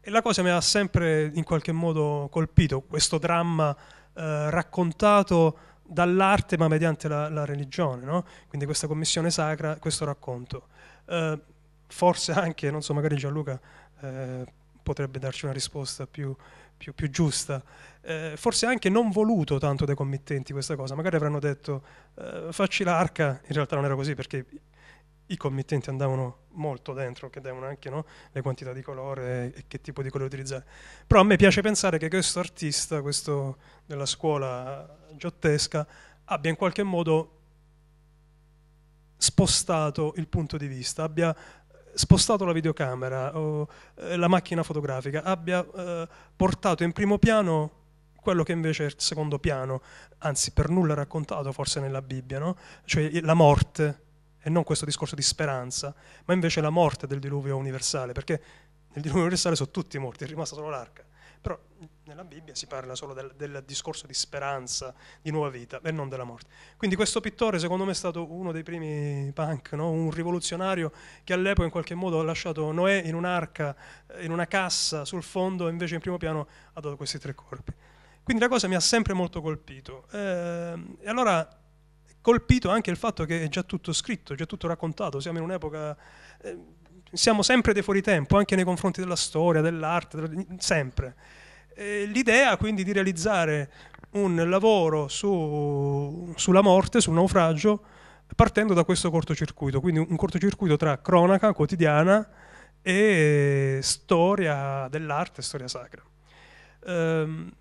E la cosa mi ha sempre in qualche modo colpito, questo dramma eh, raccontato dall'arte ma mediante la, la religione, no? quindi questa commissione sacra, questo racconto. Eh, forse anche, non so, magari Gianluca eh, potrebbe darci una risposta più, più, più giusta, eh, forse anche non voluto tanto dai committenti questa cosa, magari avranno detto eh, facci l'arca, in realtà non era così perché i committenti andavano molto dentro, che devono anche no? le quantità di colore e che tipo di colore utilizzare. Però a me piace pensare che questo artista, questo della scuola giottesca, abbia in qualche modo spostato il punto di vista, abbia spostato la videocamera o eh, la macchina fotografica abbia eh, portato in primo piano quello che invece è il secondo piano, anzi per nulla raccontato forse nella Bibbia, no? cioè la morte, e non questo discorso di speranza, ma invece la morte del diluvio universale, perché nel diluvio universale sono tutti morti, è rimasta solo l'arca. Però nella Bibbia si parla solo del, del, discorso di speranza, di nuova vita e non della morte. Quindi questo pittore secondo me è stato uno dei primi punk, no? un rivoluzionario che all'epoca in qualche modo ha lasciato Noè in un'arca, eh, in una cassa sul fondo e invece in primo piano ha dato questi tre corpi. Quindi la cosa mi ha sempre molto colpito. Ehm, e allora colpito anche il fatto che è già tutto scritto, già tutto raccontato, siamo in un'epoca ehm, siamo sempre dei fuori tempo, anche nei confronti della storia, dell'arte, sempre. E l'idea quindi di realizzare un lavoro su, sulla morte, sul naufragio, partendo da questo cortocircuito, quindi un cortocircuito tra cronaca quotidiana e storia dell'arte, storia sacra. Ehm,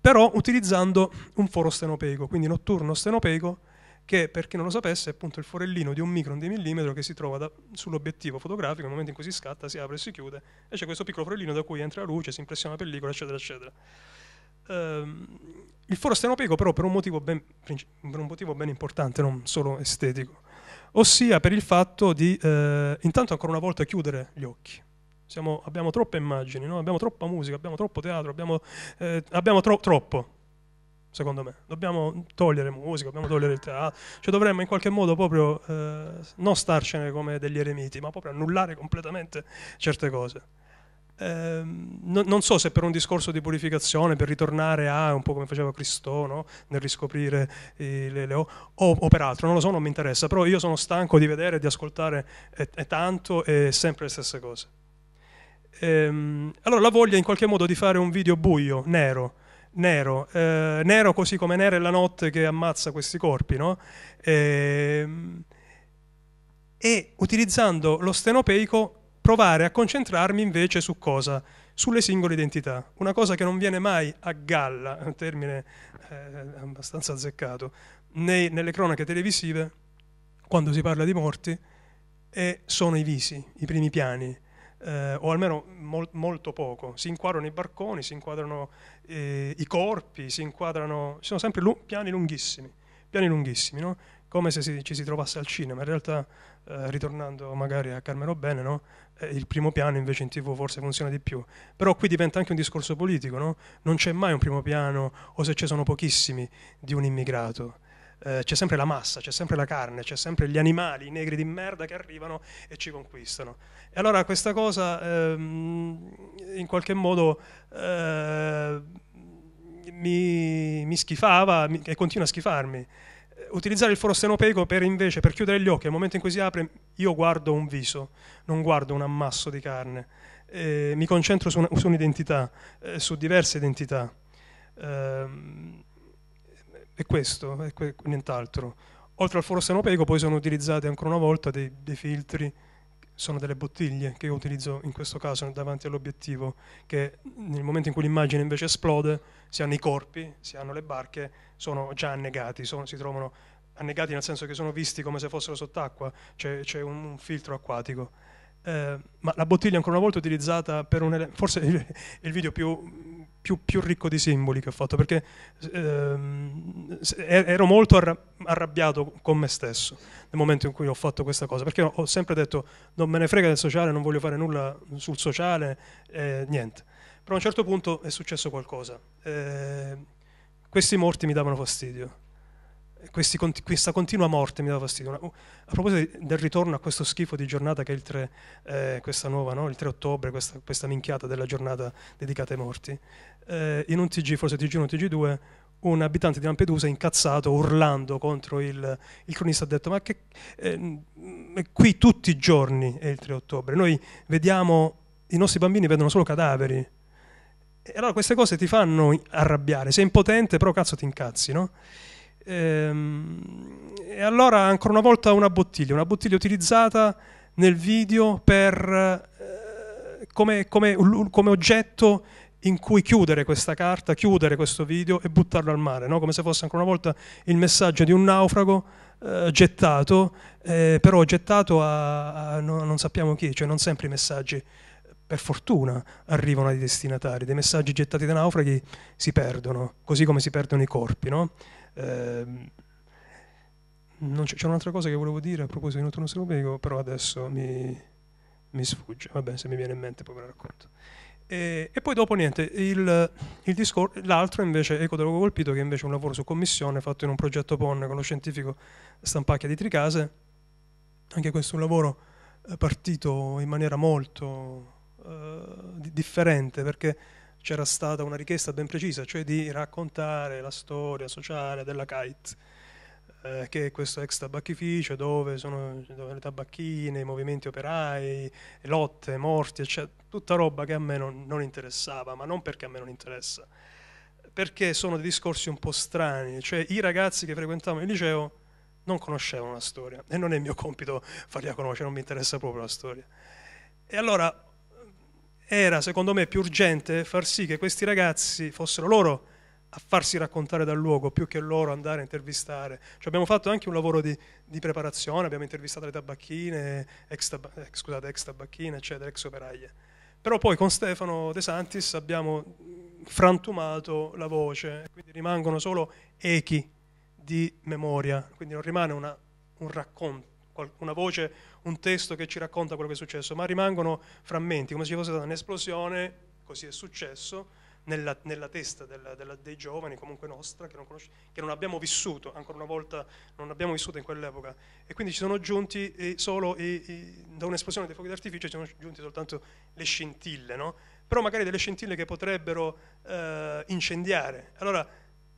però utilizzando un foro stenopeico, quindi notturno stenopeico, che per chi non lo sapesse è appunto il forellino di un micron di millimetro che si trova da, sull'obiettivo fotografico, nel momento in cui si scatta si apre e si chiude e c'è questo piccolo forellino da cui entra la luce, si impressiona la pellicola eccetera eccetera. Ehm, il foro stenopeico però per un, ben, per un, motivo ben, importante, non solo estetico, ossia per il fatto di eh, intanto ancora una volta chiudere gli occhi. Siamo, abbiamo troppe immagini, no? abbiamo troppa musica, abbiamo troppo teatro, abbiamo, eh, abbiamo tro- troppo, secondo me. Dobbiamo togliere musica, dobbiamo togliere il teatro, cioè dovremmo in qualche modo proprio eh, non starcene come degli eremiti, ma proprio annullare completamente certe cose. Eh, no, non so se per un discorso di purificazione, per ritornare a un po' come faceva Cristo no? nel riscoprire eh, le, le, o, o per altro, non lo so, non mi interessa, però io sono stanco di vedere, di ascoltare e, e tanto e sempre le stesse cose. Ehm, allora la voglia in qualche modo di fare un video buio, nero, Nero, eh, Nero così come Nero è la notte che ammazza questi corpi, no? Eh, e utilizzando lo stenopeico provare a concentrarmi invece su cosa? Sulle singole identità, una cosa che non viene mai a galla, un termine eh, abbastanza azzeccato, nei, nelle cronache televisive, quando si parla di morti, e sono i visi, i primi piani, eh, o almeno mol, molto poco. Si inquadrano i barconi, si inquadrano eh, i corpi, si inquadrano... Ci sono sempre lu- piani lunghissimi, piani lunghissimi, no? come se si, ci si trovasse al cinema. In realtà, eh, ritornando magari a Carmelo Bene, no? eh, il primo piano invece in tv forse funziona di più. Però qui diventa anche un discorso politico, no? non c'è mai un primo piano, o se ce sono pochissimi, di un immigrato. Eh, c'è sempre la massa, c'è sempre la carne, c'è sempre gli animali, i negri di merda che arrivano e ci conquistano. E allora questa cosa ehm, in qualche modo eh, mi, mi, schifava mi, e continua a schifarmi. Eh, utilizzare il foro stenopeico per invece, per chiudere gli occhi, al momento in cui si apre, io guardo un viso, non guardo un ammasso di carne. Eh, mi concentro su, una, su un'identità, eh, su diverse identità. Eh, è questo, è que- nient'altro. Oltre al foro stenopeico poi sono utilizzati ancora una volta dei, dei filtri, sono delle bottiglie che io utilizzo in questo caso davanti all'obiettivo, che nel momento in cui l'immagine invece esplode, si hanno i corpi, si hanno le barche, sono già annegati, sono, si trovano annegati nel senso che sono visti come se fossero sott'acqua, c'è, c'è un, un, filtro acquatico. Eh, ma la bottiglia ancora una volta è utilizzata per un ele- forse il, il video più più, più, ricco di simboli che ho fatto, perché ehm, ero molto arrabbiato con me stesso nel momento in cui ho fatto questa cosa, perché ho sempre detto non me ne frega del sociale, non voglio fare nulla sul sociale, eh, niente. Però a un certo punto è successo qualcosa. Eh, questi morti mi davano fastidio questi, questa continua morte mi dà fastidio. A proposito del ritorno a questo schifo di giornata che è il 3, eh, questa nuova, no? il 3 ottobre, questa, questa, minchiata della giornata dedicata ai morti, eh, in un TG, forse TG1 o TG2, un abitante di Lampedusa incazzato, urlando contro il, il cronista, ha detto ma che eh, qui tutti i giorni è il 3 ottobre, noi vediamo, i nostri bambini vedono solo cadaveri. E allora queste cose ti fanno arrabbiare, sei impotente però cazzo ti incazzi, no? Ehm, e allora ancora una volta una bottiglia, una bottiglia utilizzata nel video per, eh, come, come, come, oggetto in cui chiudere questa carta, chiudere questo video e buttarlo al mare, no? come se fosse ancora una volta il messaggio di un naufrago eh, gettato, eh, però gettato a, a no, non sappiamo chi, cioè non sempre i messaggi per fortuna arrivano ai destinatari, dei messaggi gettati da naufraghi si perdono, così come si perdono i corpi. No? Eh, c'è un'altra cosa che volevo dire a proposito di Notturno Strobego, però adesso mi, mi, sfugge. Vabbè, se mi viene in mente poi ve la racconto. E, e poi dopo niente, il, il discor- l'altro invece, Ecodologo Colpito, che invece è un lavoro su commissione fatto in un progetto PON con lo scientifico Stampacchia di Tricase, anche questo è un lavoro eh, partito in maniera molto eh, differente perché c'era stata una richiesta ben precisa, cioè di raccontare la storia sociale della CAIT, eh, che è questo ex tabacchificio dove sono dove le tabacchine, i movimenti operai, lotte, morti, eccetera, tutta roba che a me non, non interessava, ma non perché a me non interessa, perché sono dei discorsi un po' strani, cioè i ragazzi che frequentavano il liceo non conoscevano la storia e non è mio compito farli conoscere, non mi interessa proprio la storia. E allora era secondo me più urgente far sì che questi ragazzi fossero loro a farsi raccontare dal luogo più che loro andare a intervistare. Cioè abbiamo fatto anche un lavoro di, di preparazione, abbiamo intervistato le tabacchine, ex, tab- eh, scusate, ex tabacchine, eccetera, ex operaie. Però poi con Stefano De Santis abbiamo frantumato la voce, quindi rimangono solo echi di memoria, quindi non rimane una, un racconto una voce, un testo che ci racconta quello che è successo, ma rimangono frammenti, come se fosse stata un'esplosione, così è successo, nella, nella testa della, della, dei giovani, comunque nostra, che non, conosce, che non, abbiamo vissuto, ancora una volta non abbiamo vissuto in quell'epoca. E quindi ci sono giunti solo, eh, eh, da un'esplosione dei fuochi d'artificio ci sono giunti soltanto le scintille, no? però magari delle scintille che potrebbero eh, incendiare. Allora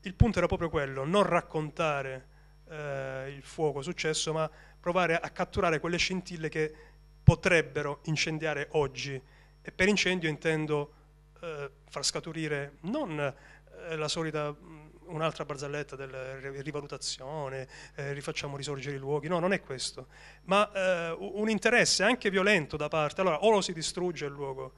il punto era proprio quello, non raccontare eh, il fuoco successo, ma provare a catturare quelle scintille che potrebbero incendiare oggi. E per incendio intendo eh, far scaturire non eh, la solita mm, un'altra barzelletta della rivalutazione, eh, rifacciamo risorgere i luoghi, no, non è questo, ma eh, un interesse anche violento da parte, allora o lo si distrugge il luogo,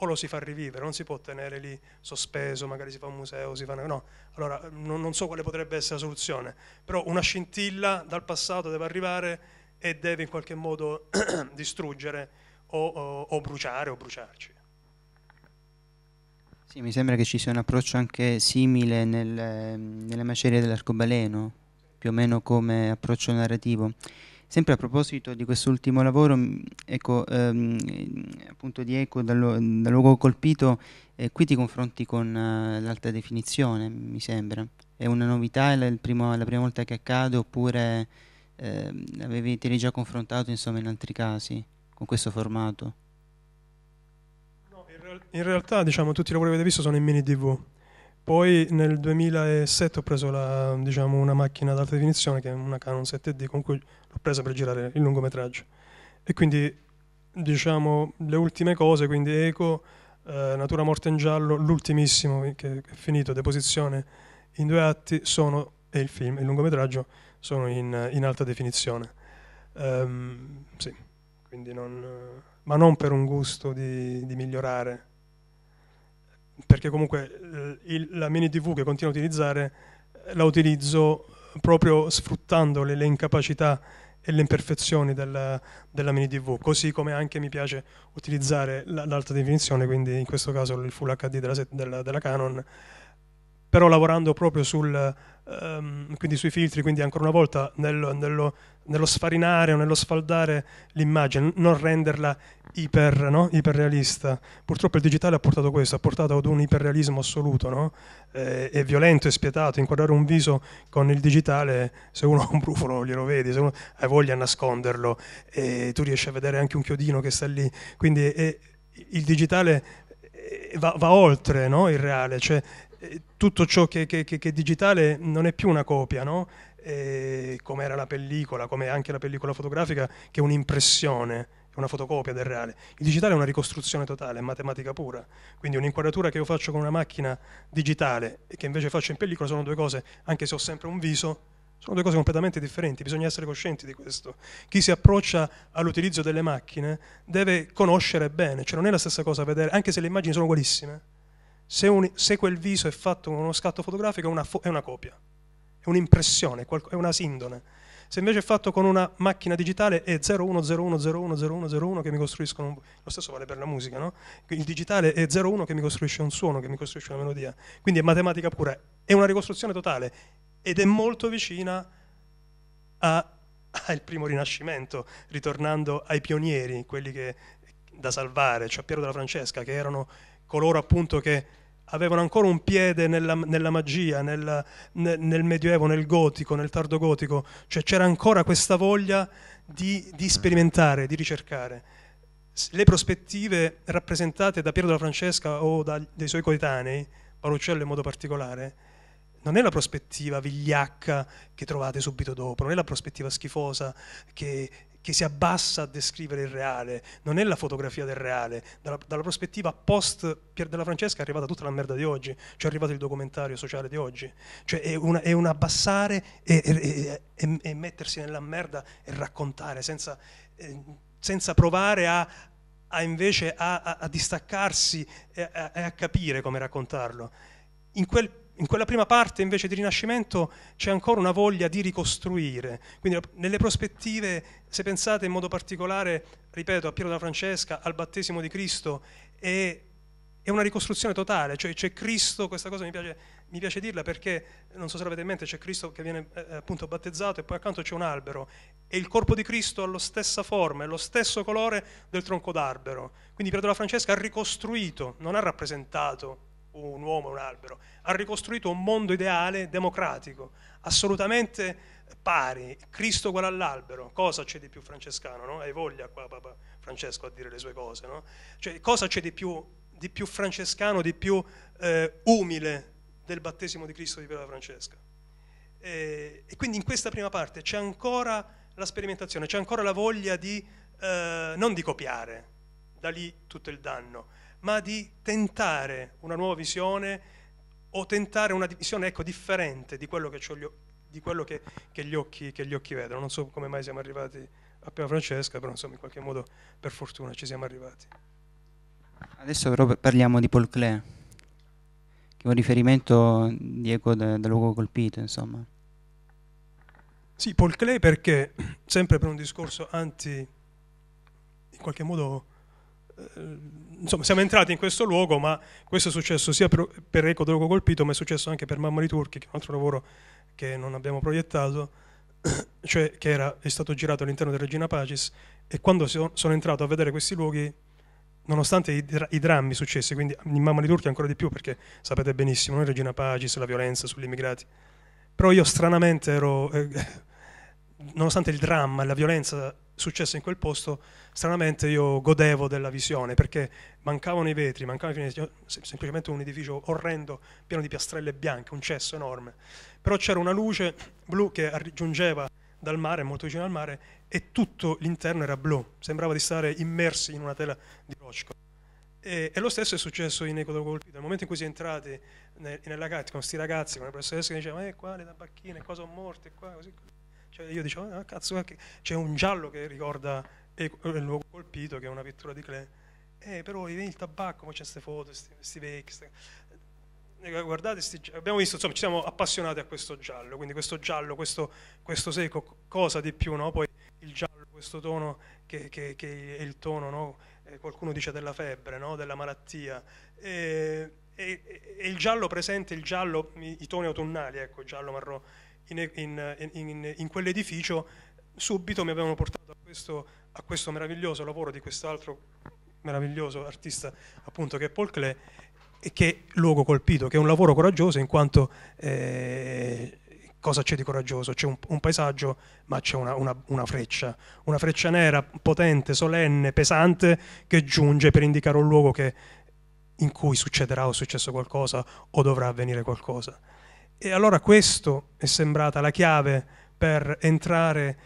o lo si fa rivivere, non si può tenere lì sospeso, magari si fa un museo, si fa no. Allora non, non so quale potrebbe essere la soluzione, però una scintilla dal passato deve arrivare e deve in qualche modo (clears throat) distruggere o, o, o, bruciare o bruciarci. Sì, mi sembra che ci sia un approccio anche simile nel, nelle macerie dell'arcobaleno, più o meno come approccio narrativo. Sempre a proposito di quest'ultimo lavoro, mm, ecco, ehm, eh, appunto di Eco dal, dal luogo colpito, eh, qui ti confronti con uh, l'alta definizione, mi sembra. È una novità, è la, primo, la prima volta che accade oppure ehm, avevi, te l'hai già confrontato insomma, in altri casi con questo formato? No, in, real in, realtà diciamo, tutti i lavori che avete visto sono in mini tv. Poi nel 2007 ho preso la, diciamo, una macchina ad alta definizione che è una Canon 7D con cui presa per girare il lungometraggio. E quindi, diciamo, le ultime cose, quindi Eco, eh, Natura Morte in Giallo, l'ultimissimo che è finito, Deposizione in due atti, sono, e il film, il lungometraggio, sono in, in alta definizione. Um, sì, non, ma non per un gusto di, di migliorare, perché comunque eh, il, la mini TV che continuo a utilizzare eh, la utilizzo proprio sfruttando le, le incapacità e le imperfezioni del, della mini TV, così come anche mi piace utilizzare l'alta definizione, quindi in questo caso il Full HD della, della, della Canon, però lavorando proprio sul, um, sui filtri, quindi ancora una volta nello, nello, nello sfarinare o nello sfaldare l'immagine, non renderla iper, no? iperrealista. Purtroppo il digitale ha portato questo, ha portato ad un iperrealismo assoluto, no? eh, è violento, e spietato, inquadrare un viso con il digitale, se uno ha un brufolo glielo vedi, se uno ha voglia a nasconderlo e tu riesci a vedere anche un chiodino che sta lì, quindi è, il digitale eh, va, va oltre no? il reale, cioè, eh, tutto ciò che, che, che, che, è digitale non è più una copia, eh, come era la pellicola, come anche la pellicola fotografica, che è un'impressione una fotocopia del reale. Il digitale è una ricostruzione totale, è matematica pura. Quindi un'inquadratura che io faccio con una macchina digitale e che invece faccio in pellicola sono due cose, anche se ho sempre un viso, sono due cose completamente differenti, bisogna essere coscienti di questo. Chi si approccia all'utilizzo delle macchine deve conoscere bene, cioè non è la stessa cosa vedere, anche se le immagini sono ugualissime, se, un, se quel viso è fatto con uno scatto fotografico è una, fo- è una copia, è un'impressione, è una sindone se invece è fatto con una macchina digitale è 0101010101 che mi costruiscono Lo stesso vale per la musica, no? Il digitale è 01 che mi costruisce un suono, che mi costruisce una melodia. Quindi è matematica pura, è una ricostruzione totale ed è molto vicina al primo rinascimento, ritornando ai pionieri, quelli che, da salvare, cioè Piero della Francesca, che erano coloro appunto che avevano ancora un piede nella, nella magia, nel, nel, Medioevo, nel gotico, nel tardo gotico, cioè c'era ancora questa voglia di, di sperimentare, di ricercare. Le prospettive rappresentate da Piero della Francesca o dai suoi coetanei, Paruccello in modo particolare, non è la prospettiva vigliacca che trovate subito dopo, non è la prospettiva schifosa che che si abbassa a descrivere il reale, non è la fotografia del reale. Dalla, dalla prospettiva post Pier della Francesca è arrivata tutta la merda di oggi, ci cioè è arrivato il documentario sociale di oggi. Cioè è, una, è un abbassare e, e, e, e, mettersi nella merda e raccontare senza, eh, senza provare a, a invece a, a, a distaccarsi e a, a capire come raccontarlo. In quel in quella prima parte invece di Rinascimento c'è ancora una voglia di ricostruire, quindi eh, nelle prospettive, se pensate in modo particolare, ripeto, a Piero della Francesca, al battesimo di Cristo, è, è una ricostruzione totale, cioè c'è Cristo, questa cosa mi piace, mi piace, dirla perché, non so se l'avete in mente, c'è Cristo che viene eh, eh appunto battezzato e poi accanto c'è un albero e il corpo di Cristo ha la stessa forma, è lo stesso colore del tronco d'albero, quindi Piero della Francesca ha ricostruito, non ha rappresentato un uomo, un albero, ha ricostruito un mondo ideale democratico, assolutamente pari, Cristo uguale all'albero, cosa c'è di più francescano? No? Hai voglia qua Papa Francesco a dire le sue cose, no? cioè, cosa c'è di più, di più, francescano, di più eh, umile del battesimo di Cristo di Piero Francesca? E, e, quindi in questa prima parte c'è ancora la sperimentazione, c'è ancora la voglia di, eh, non di copiare, da lì tutto il danno, ma di tentare una nuova visione o tentare una visione ecco, differente di quello, che, gli, di quello che, che, gli occhi, che, gli occhi, vedono. Non so come mai siamo arrivati a Pia Francesca, però insomma in qualche modo per fortuna ci siamo arrivati. Adesso però parliamo di Paul Klee, che è un riferimento di Eco del luogo colpito, insomma. Sì, Paul Klee perché, sempre per un discorso anti, in qualche modo Ehm, insomma, siamo entrati in questo luogo, ma questo è successo sia per, per Eco Drogo Colpito, ma è successo anche per Mamma di Turchi, che è un altro lavoro che non abbiamo proiettato, (clears throat) cioè che era, è stato girato all'interno di Regina Pacis, e quando sono entrato a vedere questi luoghi, nonostante i, dr- i drammi successi, quindi in Mamma di Turchi ancora di più, perché sapete benissimo, noi Regina Pacis, la violenza sugli immigrati, però io stranamente ero, eh, (laughs) nonostante il dramma e la violenza successe in quel posto, stranamente io godevo della visione perché mancavano i vetri, mancava semplicemente un edificio orrendo pieno di piastrelle bianche, un cesso enorme. Però c'era una luce blu che raggiungeva dal mare, molto vicino al mare, e tutto l'interno era blu, sembrava di stare immersi in una tela di rocco. E, e, lo stesso è successo in Ecodo Colpito. Nel momento in cui si è entrati nella gatta con questi ragazzi, con la professoressa che dicevano, Eh, qua le tabacchine, qua sono morte, qua così. così cioè io dicevo, ah, cazzo, c'è un giallo che ricorda eh, il luogo colpito, che è una pittura di Klee. Eh, però il tabacco, poi c'è queste foto, questi vecchi. Eh, eh, guardate, sti... abbiamo visto, insomma, ci siamo appassionati a questo giallo, quindi questo giallo, questo, questo secco, cosa di più, no? Poi il giallo, questo tono che, che, che è il tono, no? eh, qualcuno dice della febbre, no? della malattia. E, e, e, il giallo presente, il giallo, i, i toni autunnali, ecco, il giallo marrone in, in, in, in quell'edificio, subito mi avevano portato a questo, a questo meraviglioso lavoro di quest'altro meraviglioso artista appunto che è Paul Klee e che luogo colpito, che è un lavoro coraggioso in quanto eh, cosa c'è di coraggioso? C'è un, un paesaggio ma c'è una, una, una, freccia, una freccia nera potente, solenne, pesante che giunge per indicare un luogo che, in cui succederà o è successo qualcosa o dovrà avvenire qualcosa. E allora questo è sembrata la chiave per entrare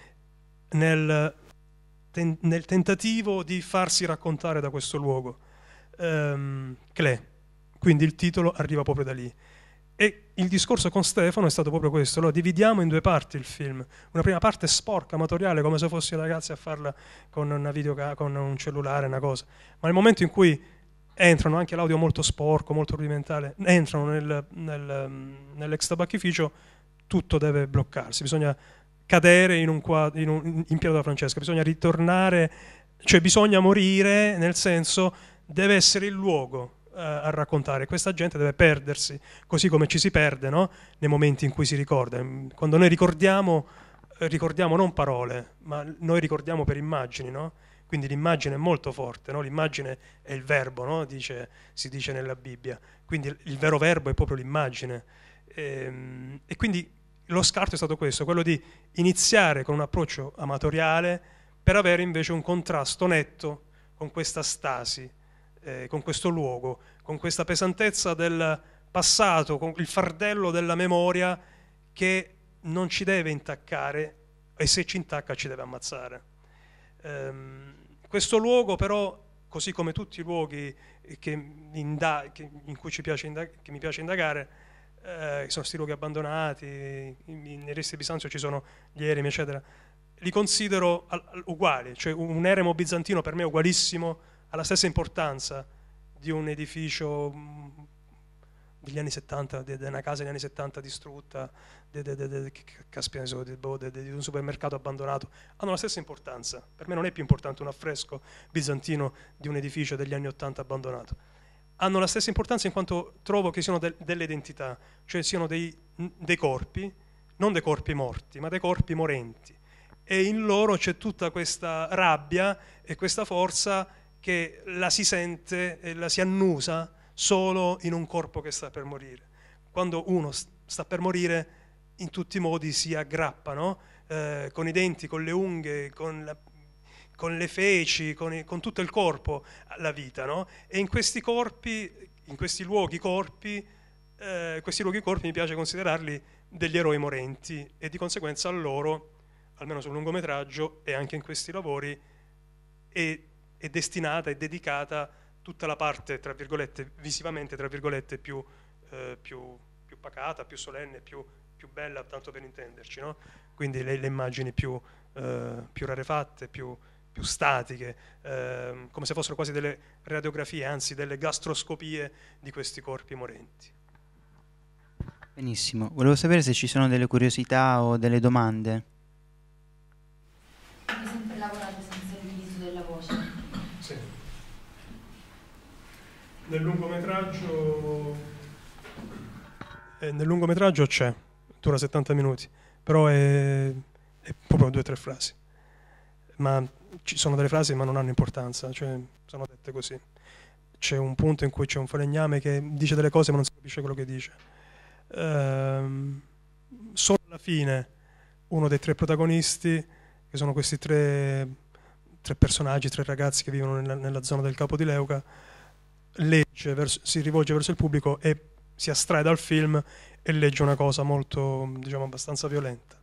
nel, ten, nel tentativo di farsi raccontare da questo luogo. Um, ehm, Cle, quindi il titolo arriva proprio da lì. E il discorso con Stefano è stato proprio questo, lo dividiamo in due parti il film, una prima parte sporca, amatoriale, come se fossi ragazzi a farla con, video, con un cellulare, una cosa, ma nel momento in cui entrano anche l'audio molto sporco, molto rudimentale, entrano nel, nel, mm, nell'ex tabacchificio, tutto deve bloccarsi, bisogna cadere in un, quadro, in, un, in Piero da Francesca, bisogna ritornare, cioè bisogna morire nel senso deve essere il luogo eh, a raccontare, questa gente deve perdersi, così come ci si perde no? nei momenti in cui si ricorda. Mm, quando noi ricordiamo, ricordiamo non parole, ma noi ricordiamo per immagini, no? Quindi l'immagine è molto forte, no? l'immagine è il verbo, no? dice, si dice nella Bibbia. Quindi il vero verbo è proprio l'immagine. E, ehm, e quindi lo scarto è stato questo, quello di iniziare con un approccio amatoriale per avere invece un contrasto netto con questa stasi, eh, con questo luogo, con questa pesantezza del passato, con il fardello della memoria che non ci deve intaccare e se ci intacca ci deve ammazzare. Um, questo luogo però, così come tutti i luoghi che, inda- che in cui inda- che mi piace indagare, eh, sono questi luoghi abbandonati, nei resti di Bisanzio ci sono gli eremi, eccetera, li considero al- uguali, cioè un eremo bizantino per me è ugualissimo, ha la stessa importanza di un edificio mm, degli anni 70, di, una casa degli anni 70 distrutta, di un supermercato abbandonato, hanno la stessa importanza. Per me non è più importante un affresco bizantino di un edificio degli anni Ottanta abbandonato. Hanno la stessa importanza in quanto trovo che siano del, delle identità, cioè siano dei, dei corpi, non dei corpi morti, ma dei corpi morenti. E in loro c'è tutta questa rabbia e questa forza che la si sente e la si annusa solo in un corpo che sta per morire. Quando uno sta per morire, in tutti i modi si aggrappano eh, con i denti, con le unghie, con, la, con le feci, con, con, tutto il corpo alla vita. No? E in questi corpi, in questi luoghi corpi, eh, questi luoghi corpi mi piace considerarli degli eroi morenti e di conseguenza a loro, almeno sul lungometraggio e anche in questi lavori, è, è destinata e dedicata tutta la parte, tra virgolette, visivamente, tra virgolette, più, eh, più, più pacata, più solenne, più più bella, tanto per intenderci, no? quindi le, le immagini più, eh, più rarefatte, più, più statiche, eh, come se fossero quasi delle radiografie, anzi delle gastroscopie di questi corpi morenti. Benissimo, volevo sapere se ci sono delle curiosità o delle domande. Come sempre lavorate senza l'utilizzo della voce? Sì. Nel lungometraggio, eh, nel lungometraggio c'è dura 70 minuti, però è, è proprio due o tre frasi. Ma ci sono delle frasi ma non hanno importanza, cioè sono dette così. C'è un punto in cui c'è un falegname che dice delle cose ma non si capisce quello che dice. Ehm, solo alla fine uno dei tre protagonisti, che sono questi tre, tre personaggi, tre ragazzi che vivono nella, nella zona del capo di Leuca, legge, verso, si rivolge verso il pubblico e si astrae dal film e legge una cosa molto, diciamo, abbastanza violenta.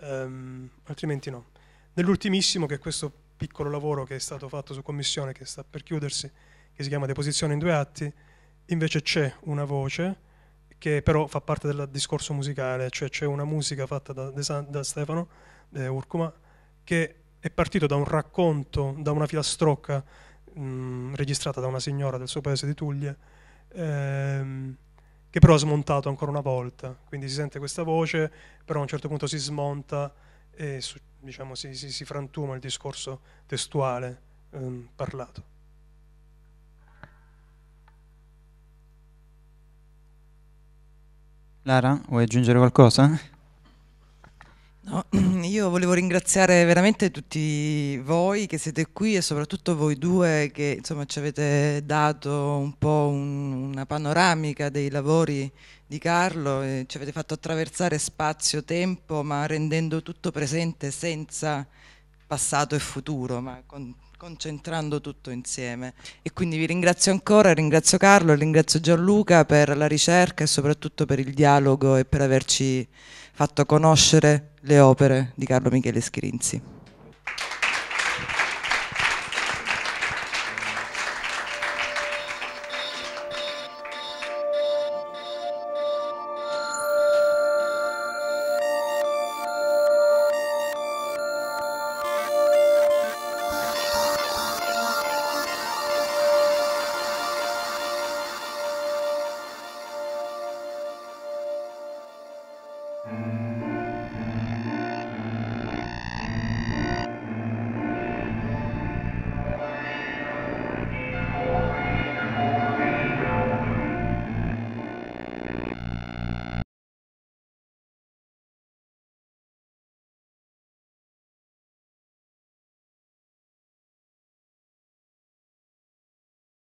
Um, altrimenti no. Nell'ultimissimo, che è questo piccolo lavoro che è stato fatto su commissione, che sta per chiudersi, che si chiama Deposizione in due atti, invece c'è una voce che però fa parte del discorso musicale, cioè c'è una musica fatta da, da Stefano De Urcuma che è partito da un racconto, da una filastrocca mh, mm, registrata da una signora del suo paese di Tuglia. ehm, che però ha smontato ancora una volta, quindi si sente questa voce, però a un certo punto si smonta e diciamo, si, si, si, frantuma il discorso testuale ehm, parlato. Lara, vuoi aggiungere qualcosa? No, (clears throat) io volevo ringraziare veramente tutti voi che siete qui e soprattutto voi due che insomma, ci avete dato un po' un, una panoramica dei lavori di Carlo, e ci avete fatto attraversare spazio-tempo ma rendendo tutto presente senza passato e futuro, ma con, concentrando tutto insieme. E quindi vi ringrazio ancora, ringrazio Carlo, ringrazio Gianluca per la ricerca e soprattutto per il dialogo e per averci fatto conoscere le opere di Carlo Michele Schirinzi.